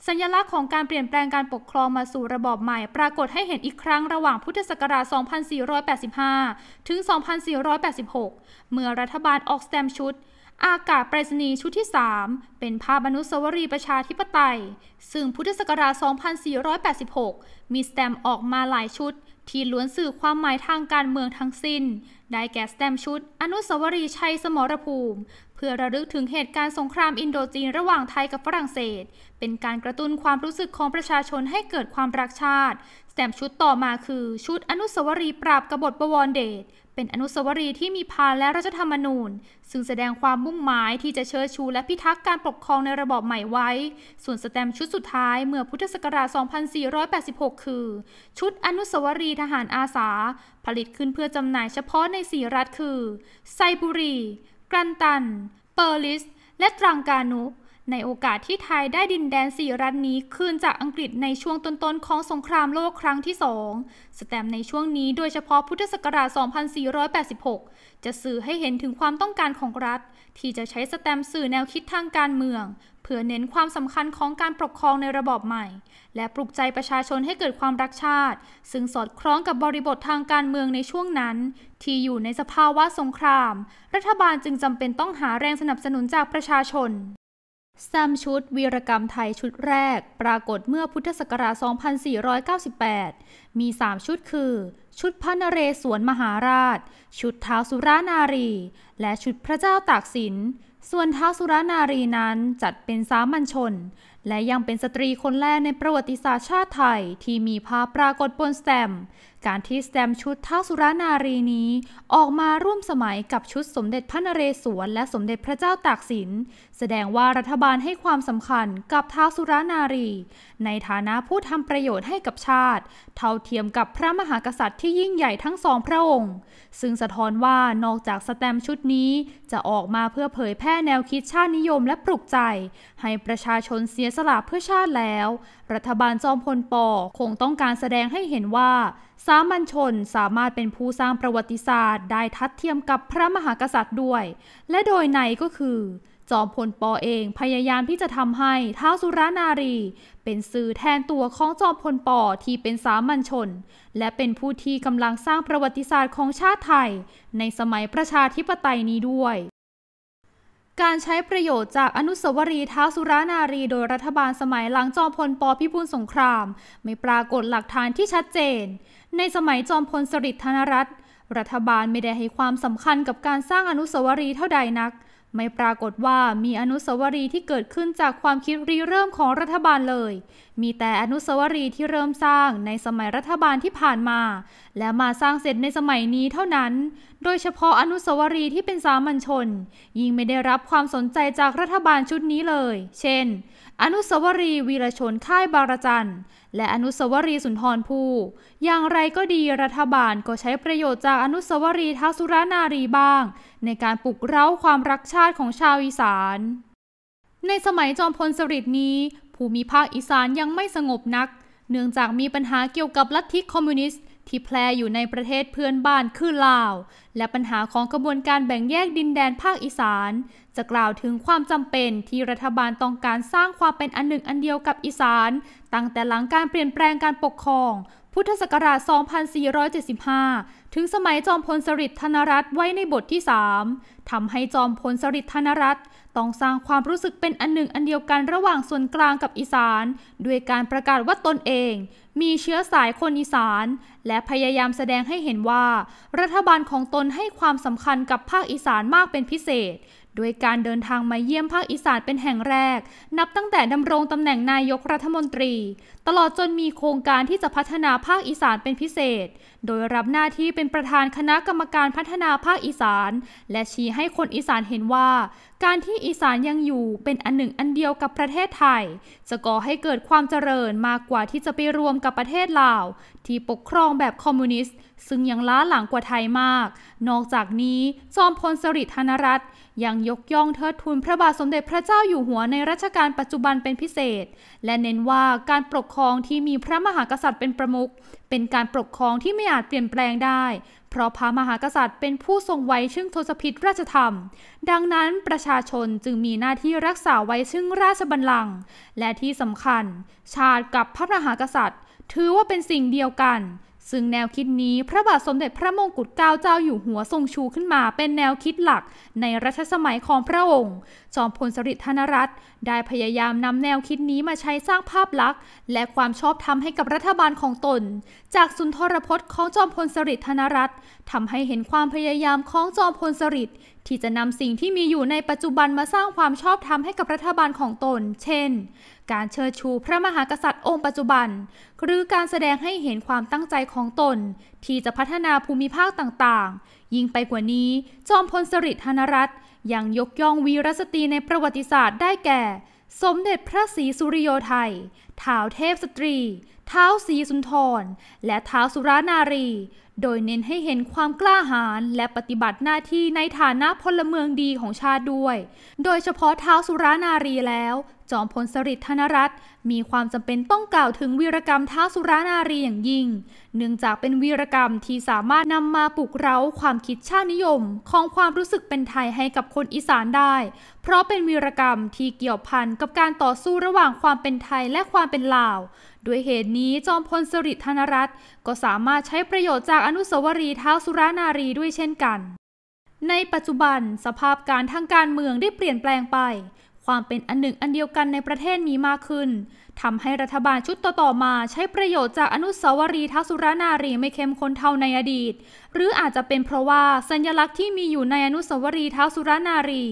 สัญลักษณ์ของการเปลี่ยนแปลงการปกครองมาสู่ระบอบใหม่ ปรากฏให้เห็นอีกครั้งระหว่างพุทธศักราช 2485 ถึง 2486 เมื่อรัฐบาลออกสแตมชุด อากาศปรษณีย์ชุดที่ 3 เป็นภาพอนุสาวรีย์ประชาธิปไตย ซึ่งพุทธศักราช 2486 มีสแตมป์ออกมาหลายชุดที่ล้วนสื่อความหมายทางการเมืองทั้งสิ้น ได้แก่สแตมชุดอนุสาวรีย์ชัยสมรภูมิ เพื่อระลึกถึงเหตุการณ์สงครามอินโดจีนระหว่างไทยกับฝรั่งเศส เป็นการกระตุ้นความรู้สึกของประชาชนให้เกิดความรักชาติสแตมชุดต่อมาคือชุดอนุสาวรีย์ปราบกบฏบวรเดชเป็นอนุสาวรีย์ที่มีพานและรัฐธรรมนูญ ซึ่งแสดงความมุ่งหมายที่จะเชิดชูและพิทักษ์การปกครองในระบอบใหม่ไว้ ส่วนสแตมชุดสุดท้ายเมื่อพุทธศักราช 2486 คือ ชุดอนุสาวรีย์ทหารอาสา ผลิตขึ้นเพื่อจำหน่ายเฉพาะในสี่รัฐคือ ไซบุรี กรันตัน เปอร์ลิส และตรังกานุในโอกาสที่ไทยได้ดินแดนสี่รัฐนี้คืนจากอังกฤษในช่วงต้นๆของสงครามโลกครั้งที่สองสแตมในช่วงนี้โดยเฉพาะพุทธศักราช 2486 จะสื่อให้เห็นถึงความต้องการของรัฐ ที่จะใช้สแตมสื่อแนวคิดทางการเมือง เพื่อเน้นความสำคัญของการปกครองในระบอบใหม่ และปลุกใจประชาชนให้เกิดความรักชาติ ซึ่งสอดคล้องกับบริบททางการเมืองในช่วงนั้น ที่อยู่ในสภาวะสงคราม รัฐบาลจึงจำเป็นต้องหาแรงสนับสนุนจากประชาชนแซมชุดวีรกรรมไทยชุดแรก ปรากฏเมื่อพุทธศักราช 2498 มี 3 ชุดคือ ชุดพระนเรศวรมหาราชชุดเท้าสุรานารี และชุดพระเจ้าตากสิน ส่วนเท้าสุรานารีนั้นจัดเป็นสามัญชน และยังเป็นสตรีคนแรกในประวัติศาสตร์ชาติไทย ที่มีภาพปรากฏบนแสมการที่สแตมชุดเท้าสุรานารีนี้ ออกมาร่วมสมัยกับชุดสมเด็จพระนเรศวร และสมเด็จพระเจ้าตากสิน แสดงว่ารัฐบาลให้ความสำคัญกับเท้าสุรานารี ในฐานะผู้ทำประโยชน์ให้กับชาติ เท่าเทียมกับพระมหากษัตริย์ที่ยิ่งใหญ่ทั้งสองพระองค์ ซึ่งสะท้อนว่านอกจากสแตมชุดนี้จะออกมาเพื่อเผยแพร่แนวคิดชาตินิยมและปลุกใจ ให้ประชาชนเสียสละเพื่อชาติแล้วรัฐบาลจอมพลปอคงต้องการแสดงให้เห็นว่าสามัญชนสามารถเป็นผู้สร้างประวัติศาสตร์ได้ทัดเทียมกับพระมหากษัตริย์ด้วย และโดยในก็คือ จอมพลปอเองพยายามที่จะทำให้ท้าวสุรานารี เป็นสื่อแทนตัวของจอมพลปอที่เป็นสามัญชน และเป็นผู้ที่กำลังสร้างประวัติศาสตร์ของชาติไทย ในสมัยประชาธิปไตยนี้ด้วยการใช้ประโยชน์จากอนุสาวรีย์ท้าสุรานารีโดยรัฐบาลสมัยหลังจอมพลปพิบูลสงคราม ไม่ปรากฏหลักฐานที่ชัดเจน ในสมัยจอมพลสฤษดิ์ธนรัตน์รัฐบาลไม่ได้ให้ความสำคัญกับการสร้างอนุสาวรีย์เท่าใดนักไม่ปรากฏว่ามีอนุสาวรีย์ที่เกิดขึ้นจากความคิดริเริ่มของรัฐบาลเลย มีแต่อนุสาวรีย์ที่เริ่มสร้างในสมัยรัฐบาลที่ผ่านมา และมาสร้างเสร็จในสมัยนี้เท่านั้น โดยเฉพาะอนุสาวรีย์ที่เป็นสามัญชน ยิ่งไม่ได้รับความสนใจจากรัฐบาลชุดนี้เลย เช่นอนุสาวรีย์วีรชนค่ายบารจันและอนุสาวรีย์สุนทรภู่อย่างไรก็ดีรัฐบาลก็ใช้ประโยชน์จากอนุสาวรีย์ท้าษสุรนารีบ้าง ในการปลุกเร้าความรักชาติของชาวอีสาน ในสมัยจอมพลสฤษดิ์นี้ ภูมิภาคอีสานยังไม่สงบนัก เนื่องจากมีปัญหาเกี่ยวกับลัทธิคอมมิวนิสต์ที่แพร่อยู่ในประเทศเพื่อนบ้านคือลาว และปัญหาของกระบวนการแบ่งแยกดินแดนภาคอีสาน จะกล่าวถึงความจำเป็นที่รัฐบาลต้องการสร้างความเป็นอันหนึ่งอันเดียวกับอีสาน ตั้งแต่หลังการเปลี่ยนแปลงการปกครองพุทธศักราช 2475 ถึงสมัยจอมพลสฤษดิ์ธนรัตน์ไว้ในบทที่ 3 ทำให้จอมพลสฤษดิ์ธนรัตน์ต้องสร้างความรู้สึกเป็นอันหนึ่งอันเดียวกันระหว่างส่วนกลางกับอีสาน ด้วยการประกาศว่าตนเอง มีเชื้อสายคนอีสาน และพยายามแสดงให้เห็นว่ารัฐบาลของตนให้ความสำคัญกับภาคอีสานมากเป็นพิเศษโดยการเดินทางมาเยี่ยมภาคอีสานเป็นแห่งแรก นับตั้งแต่ดำรงตำแหน่งนายกรัฐมนตรี ตลอดจนมีโครงการที่จะพัฒนาภาคอีสานเป็นพิเศษ โดยรับหน้าที่เป็นประธานคณะกรรมการพัฒนาภาคอีสาน และชี้ให้คนอีสานเห็นว่า การที่อีสานยังอยู่เป็นอันหนึ่งอันเดียวกับประเทศไทย จะก่อให้เกิดความเจริญมากกว่าที่จะไปรวมกับประเทศลาวที่ปกครองแบบคอมมิวนิสต์ซึ่งยังล้าหลังกว่าไทยมาก นอกจากนี้จอมพลสฤษดิ์ธนรัตน์ยังยกย่องเทิดทูนพระบาทสมเด็จพระเจ้าอยู่หัวในรัชกาลปัจจุบันเป็นพิเศษ และเน้นว่าการปกครองที่มีพระมหากษัตริย์เป็นประมุขเป็นการปกครองที่ไม่อาจเปลี่ยนแปลงได้ เพราะพระมหากษัตริย์เป็นผู้ทรงไว้ชึ่งทศพิธราชธรรม ดังนั้นประชาชนจึงมีหน้าที่รักษาไว้ชึ่งราชบัลลังก์และที่สำคัญ ชาติกับพระมหากษัตริย์ ถือว่าเป็นสิ่งเดียวกันซึ่งแนวคิดนี้พระบาทสมเด็จพระมงกุฎเกล้าเจ้าอยู่หัวทรงชูขึ้นมาเป็นแนวคิดหลักในรัชสมัยของพระองค์ จอมพลสฤษดิ์ธนรัตน์ได้พยายามนำแนวคิดนี้มาใช้สร้างภาพลักษณ์ และความชอบธรรมให้กับรัฐบาลของตน จากสุนทรพจน์ของจอมพลสฤษดิ์ธนรัตน์ทำให้เห็นความพยายามของจอมพลสฤษดิ์ที่จะนำสิ่งที่มีอยู่ในปัจจุบันมาสร้างความชอบธรรมให้กับรัฐบาลของตน เช่นการเชิดชูพระมหากษัตริย์องค์ปัจจุบันหรือการแสดงให้เห็นความตั้งใจของตนที่จะพัฒนาภูมิภาคต่างๆ ยิ่งไปกว่านี้ จอมพลสฤษดิ์ธนรัตน์ยังยกย่องวีรสตรีในประวัติศาสตร์ได้แก่ สมเด็จพระศรีสุริโยไทยท้าวเทพสตรีท้าวศรีสุนทรและท้าวสุรานารี โดยเน้นให้เห็นความกล้าหาญและปฏิบัติหน้าที่ในฐานะพลเมืองดีของชาติด้วย โดยเฉพาะท้าวสุรานารีแล้วจอมพลสฤษดิ์ธนรัตน์มีความจำเป็นต้องกล่าวถึงวีรกรรมท้าสุรานารีอย่างยิ่งเนื่องจากเป็นวีรกรรมที่สามารถนำมาปลุกเร้า ความคิดชาตินิยมของความรู้สึกเป็นไทยให้กับคนอีสานได้ เพราะเป็นวีรกรรมที่เกี่ยวพันกับการต่อสู้ระหว่างความเป็นไทยและความเป็นลาวด้วยเหตุนี้จอมพลสฤษดิ์ธนรัตน์ก็สามารถใช้ประโยชน์จากอนุสาวรีย์ท้าสุรานารีด้วยเช่นกัน ในปัจจุบันสภาพการทางการเมืองได้เปลี่ยนแปลงไปความเป็นอันหนึ่งอันเดียวกันในประเทศมีมากขึ้น ทำให้รัฐบาลชุดต่อๆมา ใช้ประโยชน์จากอนุสาวรีย์ทักษุรนารี ไม่เข้มข้นเท่าในอดีต หรืออาจจะเป็นเพราะว่าสัญลักษณ์ที่มีอยู่ในอนุสาวรีย์ทักษุรนารี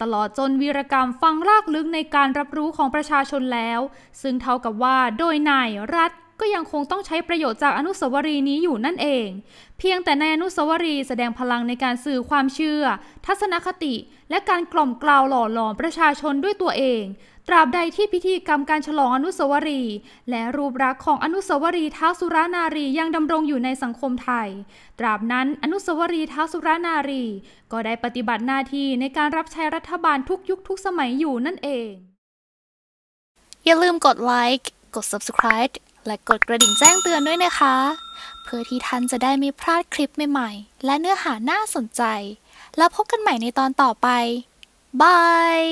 ตลอดจนวีรกรรมฟังลากลึกในการรับรู้ของประชาชนแล้ว ซึ่งเท่ากับว่าโดยนายรัฐก็ยังคงต้องใช้ประโยชน์จากอนุสาวรีย์นี้อยู่นั่นเองพียงแต่ในอนุสาวรีย์แสดงพลังในการสื่อความเชื่อ ทัศนคติ และการกล่อมกล่าวหล่อหลอมประชาชนด้วยตัวเอง ตราบใดที่พิธีกรรมการฉลองอนุสาวรีย์และรูปรักษ์ของอนุสาวรีย์ท้าวสุรานารียังดำรงอยู่ในสังคมไทย ตราบนั้นอนุสาวรีย์ท้าวสุรานารี ก็ได้ปฏิบัติหน้าที่ในการรับใช้รัฐบาลทุกยุคทุกสมัยอยู่นั่นเอง อย่าลืมกดไลค์กด subscribe และกดกระดิ่งแจ้งเตือนด้วยนะคะพื่อที่ท่านจะได้ไม่พลาดคลิปใหม่ ๆ และเนื้อหาน่าสนใจ แล้วพบกันใหม่ในตอนต่อไป บาย